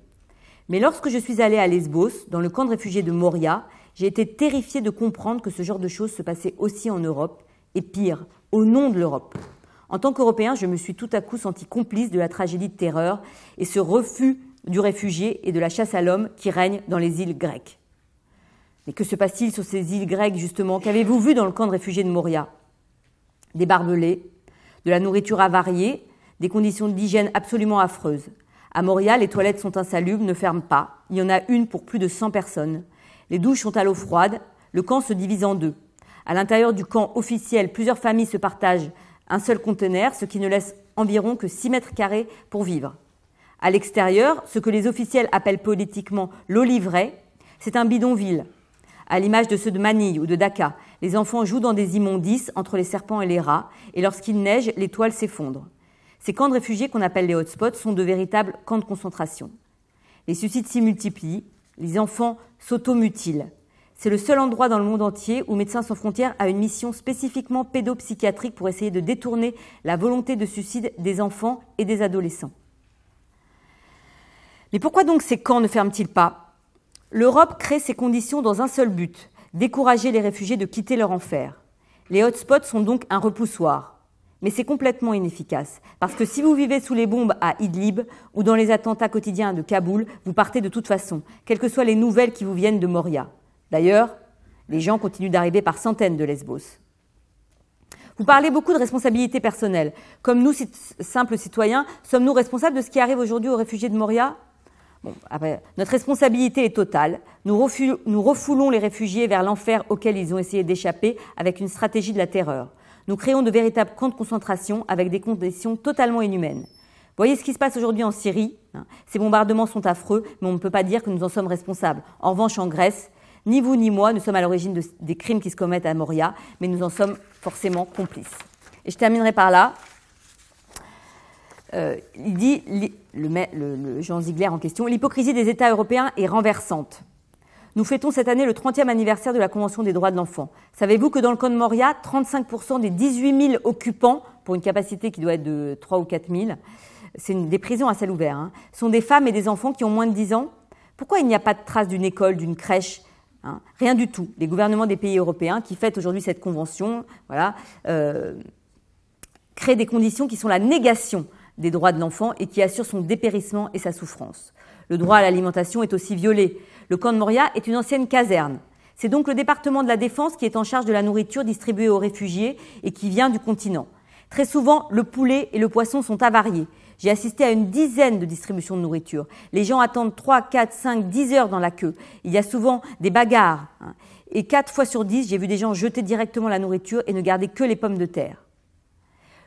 S1: Mais lorsque je suis allée à Lesbos, dans le camp de réfugiés de Moria, j'ai été terrifiée de comprendre que ce genre de choses se passait aussi en Europe, et pire, au nom de l'Europe. En tant qu'Européen, je me suis tout à coup senti complice de la tragédie de terreur, et ce refus du réfugié et de la chasse à l'homme qui règne dans les îles grecques. Mais que se passe-t-il sur ces îles grecques, justement Qu'avez-vous vu dans le camp de réfugiés de Moria Des barbelés, de la nourriture avariée, des conditions d'hygiène absolument affreuses. À Moria, les toilettes sont insalubres, ne ferment pas. Il y en a une pour plus de 100 personnes. Les douches sont à l'eau froide. Le camp se divise en deux. À l'intérieur du camp officiel, plusieurs familles se partagent un seul conteneur, ce qui ne laisse environ que 6 mètres carrés pour vivre. À l'extérieur, ce que les officiels appellent politiquement l'oliveraie, c'est un bidonville. À l'image de ceux de Manille ou de Dakar, les enfants jouent dans des immondices entre les serpents et les rats, et lorsqu'il neige, les toiles s'effondrent. Ces camps de réfugiés qu'on appelle les hotspots sont de véritables camps de concentration. Les suicides s'y multiplient, les enfants s'automutilent. C'est le seul endroit dans le monde entier où Médecins sans frontières a une mission spécifiquement pédopsychiatrique pour essayer de détourner la volonté de suicide des enfants et des adolescents. Mais pourquoi donc ces camps ne ferment-ils pas L'Europe crée ces conditions dans un seul but, décourager les réfugiés de quitter leur enfer. Les hotspots sont donc un repoussoir. Mais c'est complètement inefficace, parce que si vous vivez sous les bombes à Idlib ou dans les attentats quotidiens de Kaboul, vous partez de toute façon, quelles que soient les nouvelles qui vous viennent de Moria. D'ailleurs, les gens continuent d'arriver par centaines de Lesbos. Vous parlez beaucoup de responsabilité personnelle. Comme nous, simples citoyens, sommes-nous responsables de ce qui arrive aujourd'hui aux réfugiés de Moria notre responsabilité est totale. Nous, refoulons, les réfugiés vers l'enfer auquel ils ont essayé d'échapper avec une stratégie de la terreur. Nous créons de véritables camps de concentration avec des conditions totalement inhumaines. Voyez ce qui se passe aujourd'hui en Syrie. Hein. Ces bombardements sont affreux, mais on ne peut pas dire que nous en sommes responsables. En revanche, en Grèce, ni vous ni moi nous sommes à l'origine des crimes qui se commettent à Moria, mais nous en sommes forcément complices. Et je terminerai par là. Euh, il dit, le, Jean Ziegler en question, l'hypocrisie des États européens est renversante. Nous fêtons cette année le 30e anniversaire de la Convention des droits de l'enfant. Savez-vous que dans le camp de Moria, 35% des 18 000 occupants, pour une capacité qui doit être de 3 ou 4 000, c'est des prisons à sel ouvert, hein, sont des femmes et des enfants qui ont moins de 10 ans Pourquoi il n'y a pas de trace d'une école, d'une crèche hein? Rien du tout. Les gouvernements des pays européens qui fêtent aujourd'hui cette convention euh, créent des conditions qui sont la négation des droits de l'enfant et qui assure son dépérissement et sa souffrance. Le droit à l'alimentation est aussi violé. Le camp de Moria est une ancienne caserne. C'est donc le département de la Défense qui est en charge de la nourriture distribuée aux réfugiés et qui vient du continent. Très souvent, le poulet et le poisson sont avariés. J'ai assisté à une dizaine de distributions de nourriture. Les gens attendent 3, 4, 5, 10 heures dans la queue. Il y a souvent des bagarres. Hein. Et 4 fois sur 10, j'ai vu des gens jeter directement la nourriture et ne garder que les pommes de terre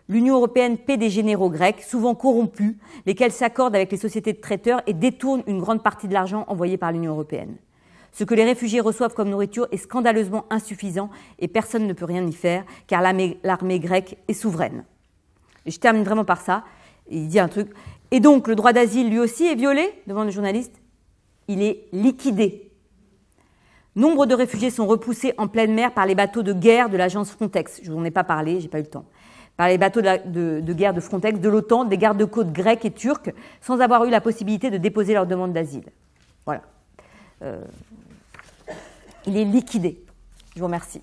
S1: l'Union européenne paie des généraux grecs, souvent corrompus, lesquels s'accordent avec les sociétés de traiteurs et détournent une grande partie de l'argent envoyé par l'Union européenne. Ce que les réfugiés reçoivent comme nourriture est scandaleusement insuffisant et personne ne peut rien y faire car l'armée grecque est souveraine. je termine vraiment par ça. Il dit un truc. Et donc le droit d'asile lui aussi est violé devant le journaliste. Il est liquidé. Nombre de réfugiés sont repoussés en pleine mer par les bateaux de guerre de l'agence Frontex. Je vous en ai pas parlé, j'ai pas eu le temps par les bateaux de, guerre de Frontex, de l'OTAN, des gardes-côtes grecs et turcs, sans avoir eu la possibilité de déposer leur demande d'asile. Voilà. Euh, il est liquidé. Je vous remercie.